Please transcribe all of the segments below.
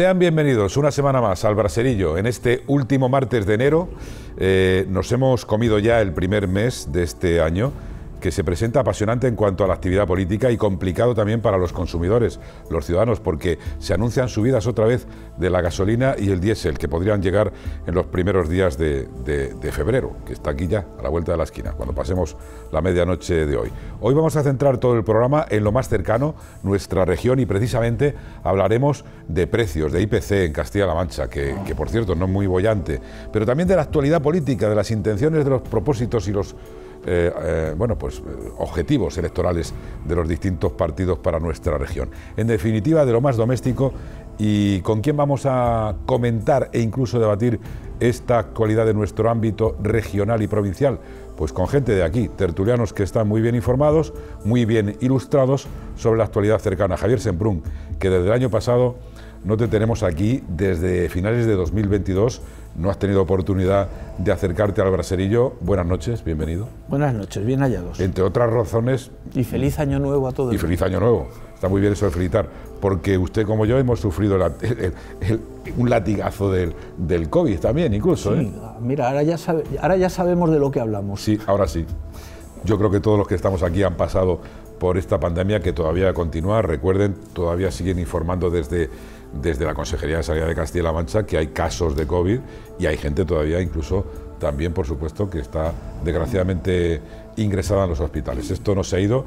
Sean bienvenidos una semana más al Braserillo. En este último martes de enero eh, nos hemos comido ya el primer mes de este año que se presenta apasionante en cuanto a la actividad política y complicado también para los consumidores, los ciudadanos, porque se anuncian subidas otra vez de la gasolina y el diésel, que podrían llegar en los primeros días de, febrero, que está aquí ya, a la vuelta de la esquina, cuando pasemos la medianoche de hoy. Hoy vamos a centrar todo el programa en lo más cercano, nuestra región, y precisamente hablaremos de precios, de IPC en Castilla-La Mancha, que, que por cierto no es muy bollante, pero también de la actualidad política, de las intenciones, de los propósitos y los eh, eh, bueno, pues, eh, objetivos electorales de los distintos partidos para nuestra región. En definitiva, de lo más doméstico y con quién vamos a comentar e incluso debatir esta actualidad de nuestro ámbito regional y provincial. Pues con gente de aquí, tertulianos que están muy bien informados, muy bien ilustrados sobre la actualidad cercana. Javier Semprún, que desde el año pasado no te tenemos aquí desde finales de 2022 no has tenido oportunidad de acercarte al braserillo. Buenas noches, bienvenido. Buenas noches, bien hallados. Entre otras razones... Y feliz año nuevo a todos. Y feliz año nuevo. Está muy bien eso de felicitar, porque usted como yo hemos sufrido un latigazo del, del, COVID también, incluso. Sí, ¿eh? Mira, ahora ya, ahora ya sabemos de lo que hablamos. Sí, ahora sí. Yo creo que todos los que estamos aquí han pasado por esta pandemia que todavía continúa. Recuerden, todavía siguen informando desde desde la Consejería de Sanidad de Castilla-La Mancha que hay casos de COVID y hay gente todavía incluso también, por supuesto, que está desgraciadamente ingresada en los hospitales. Esto no se ha ido,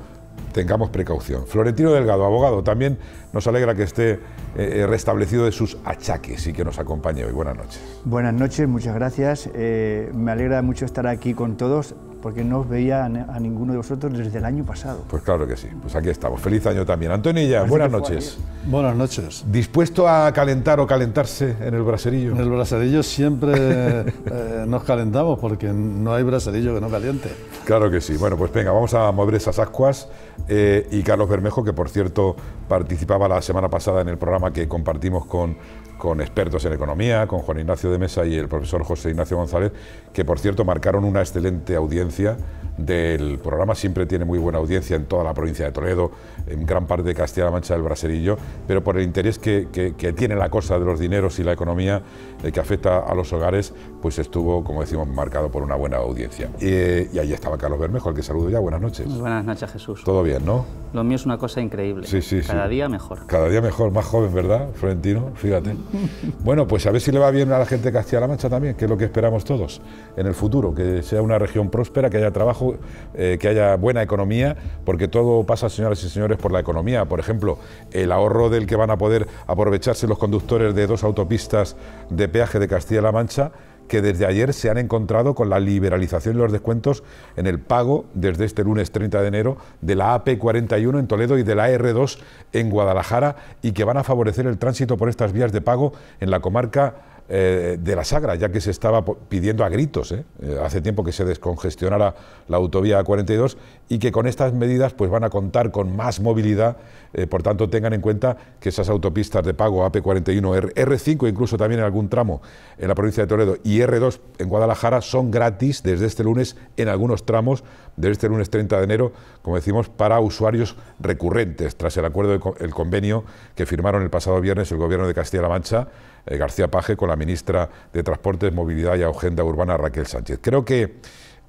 tengamos precaución. Florentino Delgado, abogado, también nos alegra que esté eh, eh, restablecido de sus achaques y que nos acompañe hoy. Buenas noches. Buenas noches, muchas gracias. Eh, me alegra mucho estar aquí con todos porque no os veía a, ninguno de vosotros desde el año pasado. Pues claro que sí, pues aquí estamos. Feliz año también. Antonilla, buenas noches. Buenas noches. ¿Dispuesto a calentar o calentarse en el braserillo? En el braserillo siempre eh, nos calentamos porque no hay braserillo que no caliente. Claro que sí. Bueno, pues venga, vamos a mover esas ascuas. Eh, y Carlos Bermejo, que por cierto participaba la semana pasada en el programa que compartimos con con expertos en economía, con Juan Ignacio de Mesa y el profesor José Ignacio González, que por cierto marcaron una excelente audiencia del programa, siempre tiene muy buena audiencia en toda la provincia de Toledo, en gran parte de Castilla-La Mancha del Braserillo, pero por el interés que, tiene la cosa de los dineros y la economía eh, que afecta a los hogares, pues estuvo, como decimos, marcado por una buena audiencia. y ahí estaba Carlos Bermejo, al que saludo ya, buenas noches. Muy buenas noches, Jesús. Todo bien, ¿no? Lo mío es una cosa increíble. Sí, sí, Cada día mejor. Cada día mejor, más joven, ¿verdad, Florentino? Fíjate. Bueno, pues a ver si le va bien a la gente de Castilla-La Mancha también, que es lo que esperamos todos en el futuro, que sea una región próspera, que haya trabajo, eh, que haya buena economía, porque todo pasa, señoras y señores, por la economía. Por ejemplo, el ahorro del que van a poder aprovecharse los conductores de dos autopistas de peaje de Castilla-La Mancha que desde ayer se han encontrado con la liberalización de los descuentos en el pago desde este lunes 30 de enero de la AP41 en Toledo y de la R2 en Guadalajara y que van a favorecer el tránsito por estas vías de pago en la comarca eh, de la Sagra, ya que se estaba pidiendo a gritos eh, eh, hace tiempo que se descongestionara la autovía 42 y que con estas medidas pues, van a contar con más movilidad. Eh, por tanto, tengan en cuenta que esas autopistas de pago AP41, R5, incluso también en algún tramo en la provincia de Toledo y R2 en Guadalajara son gratis desde este lunes en algunos tramos, desde este lunes 30 de enero, como decimos, para usuarios recurrentes, tras el acuerdo, el convenio que firmaron el pasado viernes el Gobierno de Castilla-La Mancha, eh, García Paje, con la ministra de Transportes, Movilidad y Agenda Urbana, Raquel Sánchez. Creo que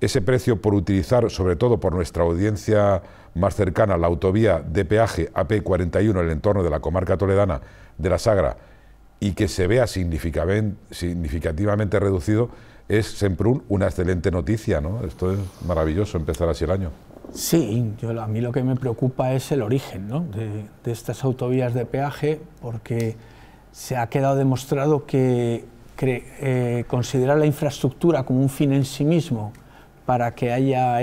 ese precio por utilizar, sobre todo por nuestra audiencia más cercana, la autovía de peaje AP41 en el entorno de la comarca toledana de la Sagra y que se vea significativamente reducido, es siempre una excelente noticia, ¿no? Esto es maravilloso empezar así el año. Sí, yo, a mí lo que me preocupa es el origen de, estas autovías de peaje, porque se ha quedado demostrado que eh, considerar la infraestructura como un fin en sí mismo para que haya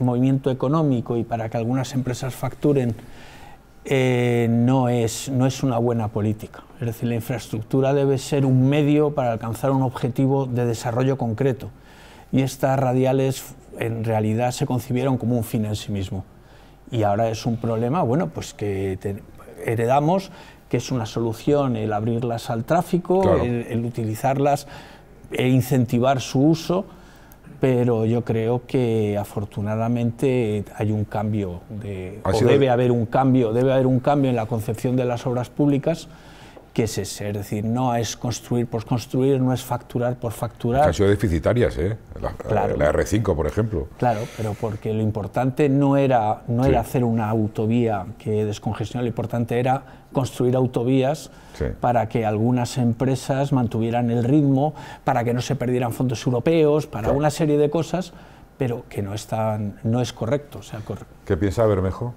movimiento económico y para que algunas empresas facturen, eh, no, es, una buena política. Es decir, la infraestructura debe ser un medio para alcanzar un objetivo de desarrollo concreto. Y estas radiales en realidad se concibieron como un fin en sí mismo. Y ahora es un problema, bueno, pues que heredamos, que es una solución el abrirlas al tráfico, el utilizarlas e incentivar su uso pero yo creo que afortunadamente hay un cambio o debe haber un cambio, debe haber un cambio en la concepción de las obras públicas ¿qué es ese. Es decir, no es construir por construir, no es facturar por facturar. han sido deficitarias, ¿eh? La, R5, por ejemplo. Claro, pero porque lo importante no era, no era hacer una autovía que descongestionara, lo importante era construir autovías para que algunas empresas mantuvieran el ritmo, para que no se perdieran fondos europeos, para una serie de cosas, pero que no, están, no es correcto. sea, correcto. ¿Qué piensa Bermejo?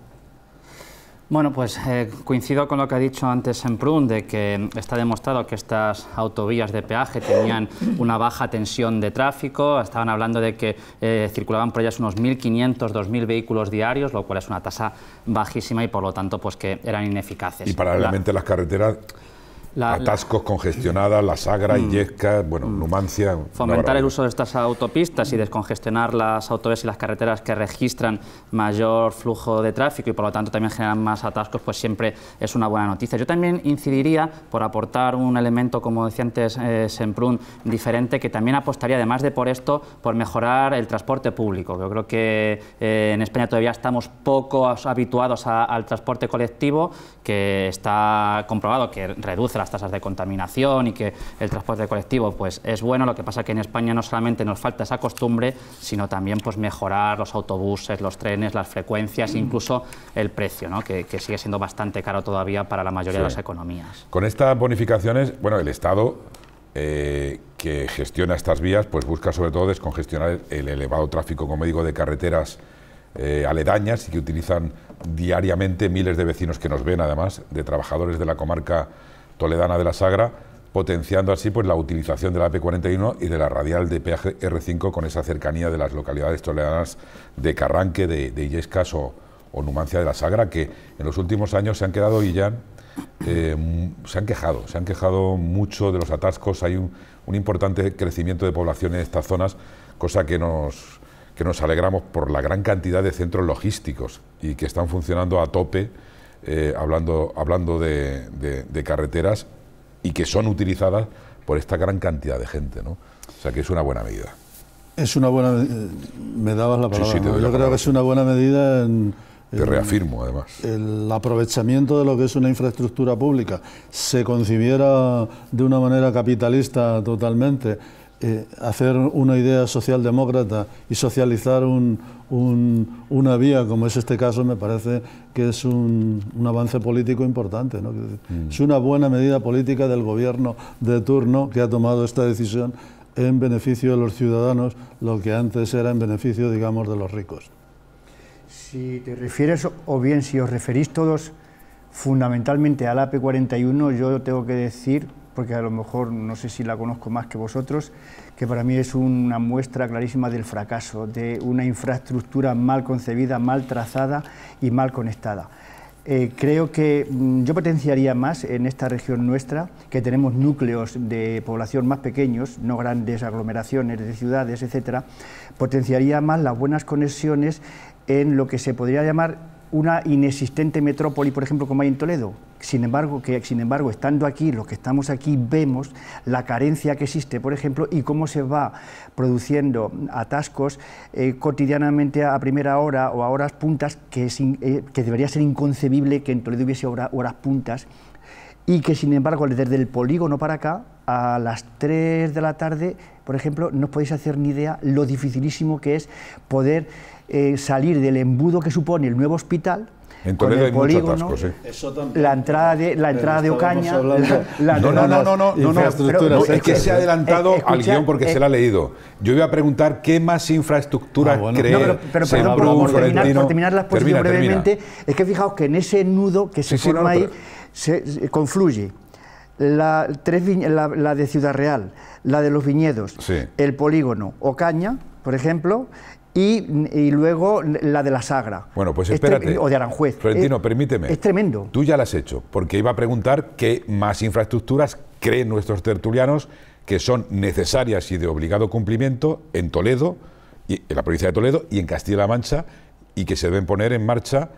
Bueno, pues eh, coincido con lo que ha dicho antes en Prun, de que está demostrado que estas autovías de peaje tenían una baja tensión de tráfico, estaban hablando de que eh, circulaban por ellas unos 1.500, 2.000 vehículos diarios, lo cual es una tasa bajísima y por lo tanto pues que eran ineficaces. Y paralelamente las carreteras Atascos congestionadas, la Sagra, mm. bueno, mm. Numancia. Fomentar el uso de estas autopistas y descongestionar las autovías y las carreteras que registran mayor flujo de tráfico y por lo tanto también generan más atascos, pues siempre es una buena noticia. Yo también incidiría por aportar un elemento, como decía antes eh, Semprún, diferente, que también apostaría, además de por esto, por mejorar el transporte público. Yo creo que eh, en España todavía estamos poco habituados al transporte colectivo, que está comprobado que reduce la las tasas de contaminación y que el transporte colectivo pues, es bueno, lo que pasa que en España no solamente nos falta esa costumbre, sino también pues, mejorar los autobuses, los trenes, las frecuencias, mm. incluso el precio, ¿no? que, sigue siendo bastante caro todavía para la mayoría de las economías. Con estas bonificaciones, bueno, el Estado... Eh, que gestiona estas vías, pues busca sobre todo descongestionar el elevado tráfico, como digo, de carreteras eh, aledañas y que utilizan diariamente miles de vecinos que nos ven, además, de trabajadores de la comarca toledana de la Sagra, potenciando así pues, la utilización de la P41 y de la radial de pr 5 con esa cercanía de las localidades toledanas de Carranque, de, de Illescas o, Numancia de la Sagra, que en los últimos años se han quedado y ya eh, mm, se han quejado, se han quejado mucho de los atascos, hay un, un importante crecimiento de población en estas zonas, cosa que nos, que nos alegramos por la gran cantidad de centros logísticos y que están funcionando a tope eh, hablando, hablando de, carreteras y que son utilizadas por esta gran cantidad de gente. ¿no? O sea que es una buena medida. Es una buena... Eh, me dabas la palabra. Yo creo que es una buena medida en... Te reafirmo, además. El aprovechamiento de lo que es una infraestructura pública se concibiera de una manera capitalista totalmente eh, hacer una idea socialdemócrata y socializar una vía, como es este caso, me parece que es un, avance político importante. Mm. Es una buena medida política del gobierno de turno que ha tomado esta decisión en beneficio de los ciudadanos, lo que antes era en beneficio, digamos, de los ricos. Si te refieres, o bien si os referís todos fundamentalmente al AP41, yo tengo que decir porque a lo mejor no sé si la conozco más que vosotros, que para mí es una muestra clarísima del fracaso, de una infraestructura mal concebida, mal trazada y mal conectada. Eh, creo que mm, yo potenciaría más en esta región nuestra, que tenemos núcleos de población más pequeños, no grandes aglomeraciones de ciudades, etcétera, potenciaría más las buenas conexiones en lo que se podría llamar una inexistente metrópoli, por ejemplo, como hay en Toledo. Sin embargo, que, sin embargo, estando aquí, los que estamos aquí, vemos la carencia que existe, por ejemplo, y cómo se va produciendo atascos eh, cotidianamente a primera hora o a horas puntas, que, eh, debería ser inconcebible que en Toledo hubiese horas puntas y que sin embargo desde el polígono para acá a las 3 de la tarde, por ejemplo, no os podéis hacer ni idea lo dificilísimo que es poder eh, salir del embudo que supone el nuevo hospital. con el polígono, la entrada de la entrada de Ocaña, no, no, no, no, no, ¿eh? es que se ha eh, adelantado al guión porque se la ha leído. Yo iba a preguntar qué más infraestructura ah, pero, perdón, por, terminar, la exposición brevemente, es que fijaos que en ese nudo que se forma ahí se, confluye la, la, de Ciudad Real, la de los viñedos, el polígono Ocaña, por ejemplo, y, luego la de la Sagra. Bueno, pues este, espérate. o de Aranjuez. Florentino, es, eh, permíteme. Es tremendo. Tú ya la has hecho, porque iba a preguntar qué más infraestructuras creen nuestros tertulianos que son necesarias y de obligado cumplimiento en Toledo, y, en la provincia de Toledo y en Castilla-La Mancha, y que se deben poner en marcha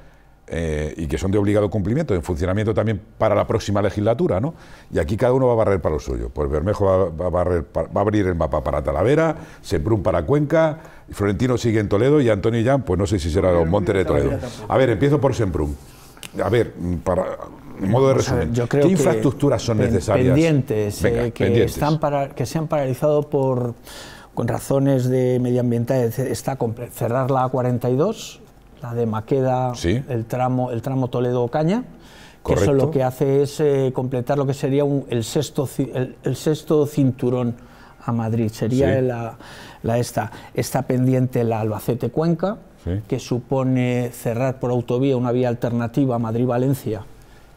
eh, y que son de obligado cumplimiento, en funcionamiento también para la próxima legislatura, ¿no? Y aquí cada uno va a barrer para lo suyo. Pues Bermejo va, a, abrir el mapa para Talavera, Semprún para Cuenca, Florentino sigue en Toledo y Antonio Jan, pues no sé si será los Montes de Toledo. A ver, empiezo por Semprún. A ver, mm, para modo de resumen, yo creo ¿qué infraestructuras son necesarias? Pendientes, eh, que, Están para, que se han paralizado por con razones de medioambientales, está cerrar la A42, de Maqueda, el tramo, el tramo Toledo-Caña. Que eso lo que hace es eh, completar lo que sería el, sexto, el, sexto cinturón a Madrid. Sería la, esta. Está pendiente la Albacete-Cuenca, que supone cerrar por autovía una vía alternativa a Madrid-Valencia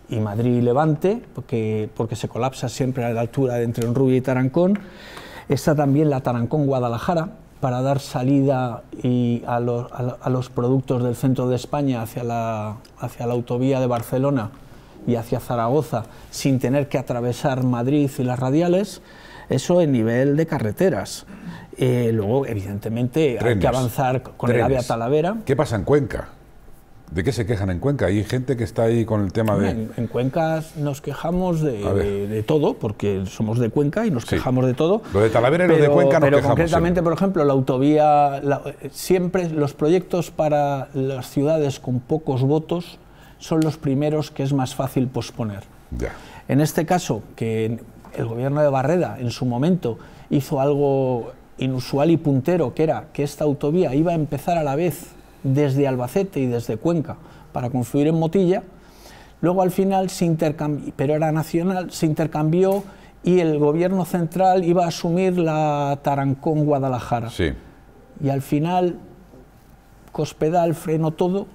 y Madrid-Levante, porque, porque se colapsa siempre a la altura de entre Enrubia y Tarancón. Está también la Tarancón-Guadalajara, para dar salida a, los, productos del centro de España hacia la, hacia la autovía de Barcelona y hacia Zaragoza sin tener que atravesar Madrid y las radiales, eso en nivel de carreteras. Eh, luego, evidentemente, hay que avanzar con el AVE a Talavera. ¿Qué pasa en Cuenca? ¿De qué se quejan en Cuenca? Hay gente que está ahí con el tema de... En, Cuenca nos quejamos de, todo, porque somos de Cuenca y nos quejamos de todo. Lo de Talavera y lo de Cuenca no Pero concretamente, por ejemplo, la autovía... Eh, siempre los proyectos para las ciudades con pocos votos son los primeros que es más fácil posponer. Ya. En este caso, que el gobierno de Barreda en su momento hizo algo inusual y puntero, que era que esta autovía iba a empezar a la vez desde Albacete y desde Cuenca para confluir en Motilla. Luego al final se intercambió, pero era nacional, se intercambió y el gobierno central iba a asumir la Tarancón Guadalajara. Y al final Cospedal frenó todo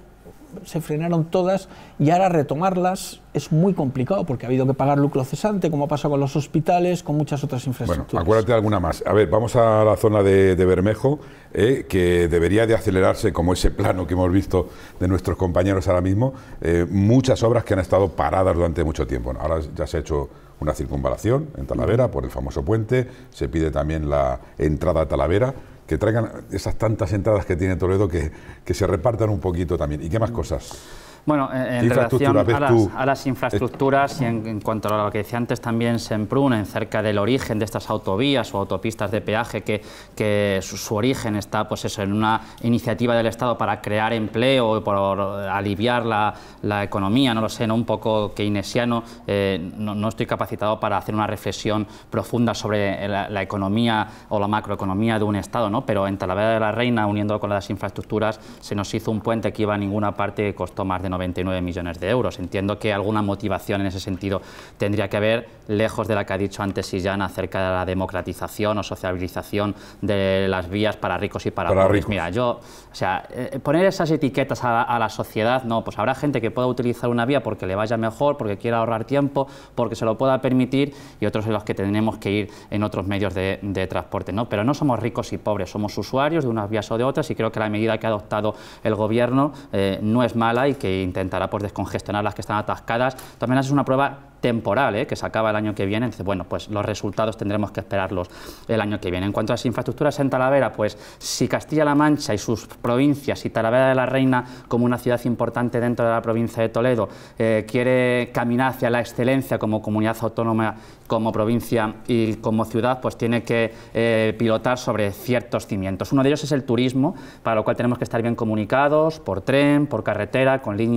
se frenaron todas y ahora retomarlas es muy complicado porque ha habido que pagar lucro cesante, como ha pasado con los hospitales, con muchas otras infraestructuras. Bueno, acuérdate de alguna más. A ver, vamos a la zona de, Bermejo, eh, que debería de acelerarse, como ese plano que hemos visto de nuestros compañeros ahora mismo, eh, muchas obras que han estado paradas durante mucho tiempo. Ahora ya se ha hecho una circunvalación en Talavera por el famoso puente, se pide también la entrada a Talavera que traigan esas tantas entradas que tiene Toledo que, que se repartan un poquito también. ¿Y qué más cosas? Bueno, en relación a las, infraestructuras y en, cuanto a lo que decía antes también Semprún, en cerca del origen de estas autovías o autopistas de peaje, que, que su, origen está pues eso, en una iniciativa del Estado para crear empleo y por aliviar la, la, economía, no lo sé, ¿no? un poco keynesiano, eh, no, estoy capacitado para hacer una reflexión profunda sobre la, economía o la macroeconomía de un Estado, ¿no? pero en Talavera de la Reina, uniéndolo con las infraestructuras, se nos hizo un puente que iba a ninguna parte y costó más de 99 millones de euros. Entiendo que alguna motivación en ese sentido tendría que haber, lejos de la que ha dicho antes Sillana acerca de la democratización o sociabilización de las vías para ricos y para, pobres. Mira, yo, o sea, eh, poner esas etiquetas a, la sociedad, no, pues habrá gente que pueda utilizar una vía porque le vaya mejor, porque quiera ahorrar tiempo, porque se lo pueda permitir y otros en los que tenemos que ir en otros medios de, transporte, ¿no? Pero no somos ricos y pobres, somos usuarios de unas vías o de otras y creo que la medida que ha adoptado el gobierno eh, no es mala y que intentará por pues, descongestionar las que están atascadas. También es una prueba temporal, ¿eh? que se acaba el año que viene, bueno, pues los resultados tendremos que esperarlos el año que viene. En cuanto a las infraestructuras en Talavera, pues si Castilla-La Mancha y sus provincias, y Talavera de la Reina como una ciudad importante dentro de la provincia de Toledo, eh, quiere caminar hacia la excelencia como comunidad autónoma, como provincia y como ciudad, pues tiene que eh, pilotar sobre ciertos cimientos. Uno de ellos es el turismo, para lo cual tenemos que estar bien comunicados, por tren, por carretera, con líneas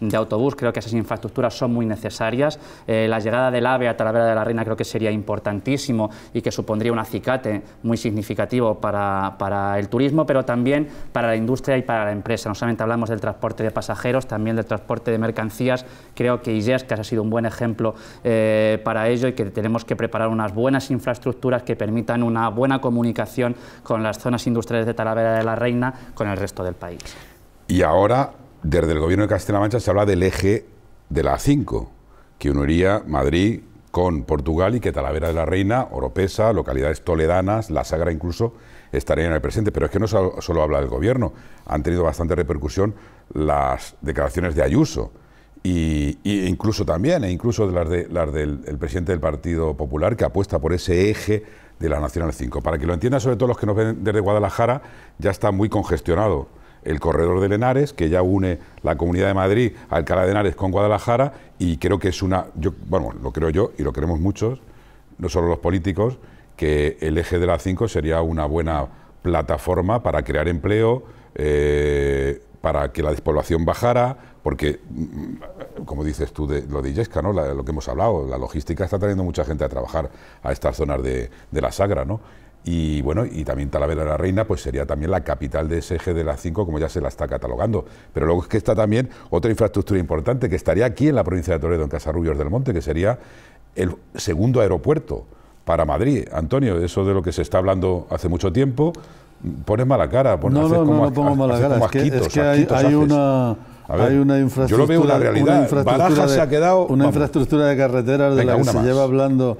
de autobús, creo que esas infraestructuras son muy necesarias. Eh, la llegada del AVE a Talavera de la Reina creo que sería importantísimo y que supondría un acicate muy significativo para, para el turismo, pero también para la industria y para la empresa. No solamente hablamos del transporte de pasajeros, también del transporte de mercancías. Creo que que ha sido un buen ejemplo eh, para ello y que tenemos que preparar unas buenas infraestructuras que permitan una buena comunicación con las zonas industriales de Talavera de la Reina, con el resto del país. Y ahora desde el gobierno de Castilla-La Mancha se habla del eje de la A5, que uniría Madrid con Portugal y que Talavera de la Reina, Oropesa, localidades toledanas, La Sagra incluso, estarían en el presente. Pero es que no solo habla del gobierno, han tenido bastante repercusión las declaraciones de Ayuso. Y, incluso también, e incluso de las, de, las del presidente del Partido Popular, que apuesta por ese eje de la Nacional 5. Para que lo entiendan, sobre todo los que nos ven desde Guadalajara, ya está muy congestionado el corredor del Henares, que ya une la Comunidad de Madrid, Alcalá de Henares con Guadalajara, y creo que es una, yo, bueno, lo creo yo y lo queremos muchos, no solo los políticos, que el eje de la 5 sería una buena plataforma para crear empleo, eh, para que la despoblación bajara, porque, mm, como dices tú lo de ¿no? lo que hemos hablado, la logística está trayendo mucha gente a trabajar a estas zonas de, de la Sagra, ¿no? Y bueno, y también Talavera de la Reina, pues sería también la capital de ese eje de las cinco, como ya se la está catalogando. Pero luego es que está también otra infraestructura importante que estaría aquí en la provincia de Toledo, en Casarrubios del Monte, que sería el segundo aeropuerto para Madrid. Antonio, eso de lo que se está hablando hace mucho tiempo, pones mala cara. no, no, como, no, pongo mala cara. es que, hay, una. una infraestructura. una realidad. infraestructura de, se ha quedado. Una infraestructura de carreteras de la que se lleva hablando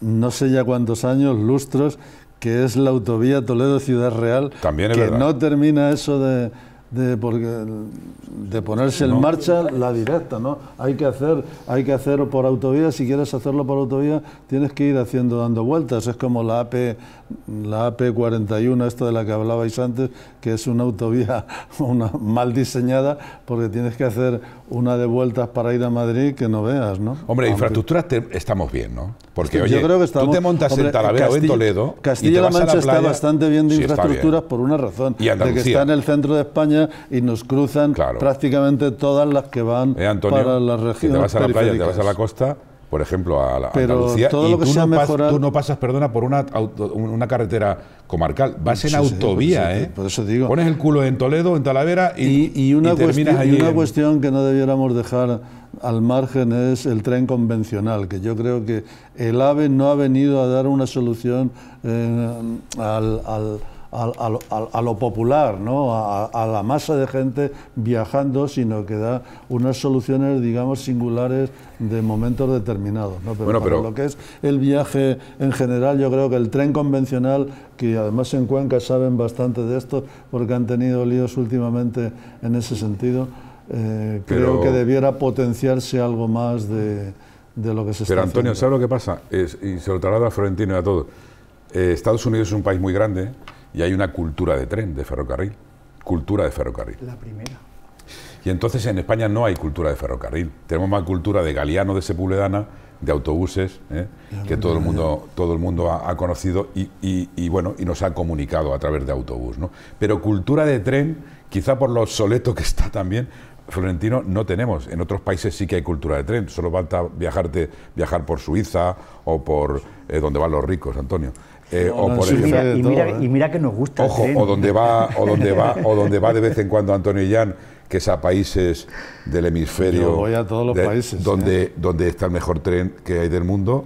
no sé ya cuántos años, lustros, que es la autovía Toledo-Ciudad Real, que no termina eso de, de, ponerse en marcha la directa, ¿no? Hay que hacer, hay que hacer por autovía, si quieres hacerlo por autovía, tienes que ir haciendo dando vueltas, es como la AP la AP41, esto de la que hablabais antes, que es una autovía una, mal diseñada porque tienes que hacer una de vueltas para ir a Madrid que no veas, ¿no? Hombre, infraestructuras estamos bien, ¿no? Porque, yo creo que estamos, tú te montas en Talavera en Toledo Castilla-La Mancha está bastante bien de infraestructuras por una razón, de que está en el centro de España y nos cruzan prácticamente todas las que van eh, para las regiones a la playa, te vas a la costa por ejemplo, a, la Pero Andalucía. y tú, no pasas, perdona, por una, una carretera comarcal, vas en autovía, ¿eh? Por eso digo. Pones el culo en Toledo, en Talavera y, una terminas una cuestión que no debiéramos dejar al margen es el tren convencional, que yo creo que el AVE no ha venido a dar una solución eh, al a, lo popular, ¿no? a, la masa de gente viajando, sino que da unas soluciones, digamos, singulares de momentos determinados. Pero, lo que es el viaje en general, yo creo que el tren convencional, que además en Cuenca saben bastante de esto, porque han tenido líos últimamente en ese sentido, eh, creo que debiera potenciarse algo más de, lo que se está Pero Antonio, sabe ¿sabes lo que pasa? Es, y se lo traslado a Florentino y a todos. Eh, Estados Unidos es un país muy grande y hay una cultura de tren, de ferrocarril. Cultura de ferrocarril. La primera. Y entonces en España no hay cultura de ferrocarril. Tenemos más cultura de Galeano, de Sepuledana, de autobuses, ¿eh? que todo el mundo, todo el mundo ha, conocido y, bueno, y nos ha comunicado a través de autobús. Pero cultura de tren, quizá por lo obsoleto que está también, Florentino, no tenemos. En otros países sí que hay cultura de tren. Solo falta viajarte, viajar por Suiza o por eh, donde van los ricos, Antonio. Eh, o y, mira, y, ¿eh? mira, que nos gusta. o donde va, o donde va, o donde va de vez en cuando Antonio Jan que es a países del hemisferio. voy a todos los países. Donde, ¿eh? donde está el mejor tren que hay del mundo,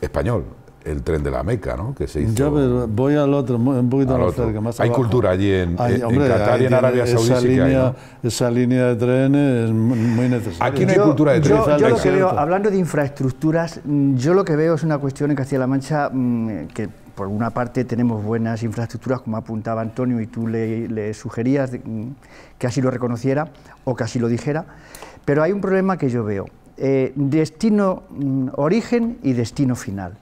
español. El tren de la Meca, ¿no? Que se hizo. Yo voy al otro, un poquito al más otro. cerca, Hay cultura allí en, en, y en Arabia Saudí. Esa, línea, esa línea de trenes es muy necesaria. Aquí no hay cultura de trenes. hablando de infraestructuras, mm, yo lo que veo es una cuestión en Castilla-La Mancha mm, que por una parte tenemos buenas infraestructuras, como apuntaba Antonio y tú le, sugerías mm, que así lo reconociera o que así lo dijera, pero hay un problema que yo veo, eh, destino, mm, origen y destino final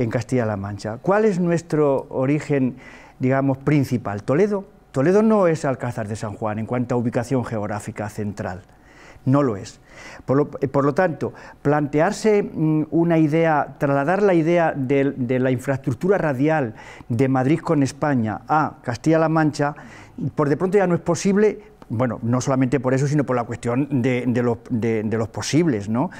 en Castilla-La Mancha. ¿Cuál es nuestro origen, digamos, principal? ¿Toledo? Toledo no es Alcázar de San Juan en cuanto a ubicación geográfica central no lo es. Por lo, eh, tanto, plantearse mm, una idea, trasladar la idea de, la infraestructura radial de Madrid con España a Castilla-La Mancha, por de pronto ya no es posible bueno, no solamente por eso, sino por la cuestión de, de, los, posibles, ¿no?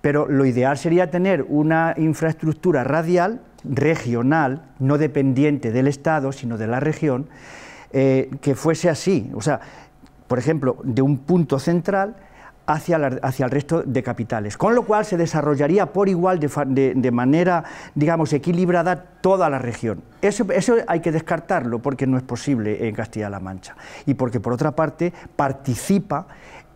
Pero lo ideal sería tener una infraestructura radial, regional, no dependiente del Estado, sino de la región, eh, que fuese así. O sea, por ejemplo, de un punto central hacia, hacia el resto de capitales, con lo cual se desarrollaría por igual de, manera, digamos, equilibrada toda la región. Eso, hay que descartarlo porque no es posible en Castilla-La Mancha y porque, por otra parte, participa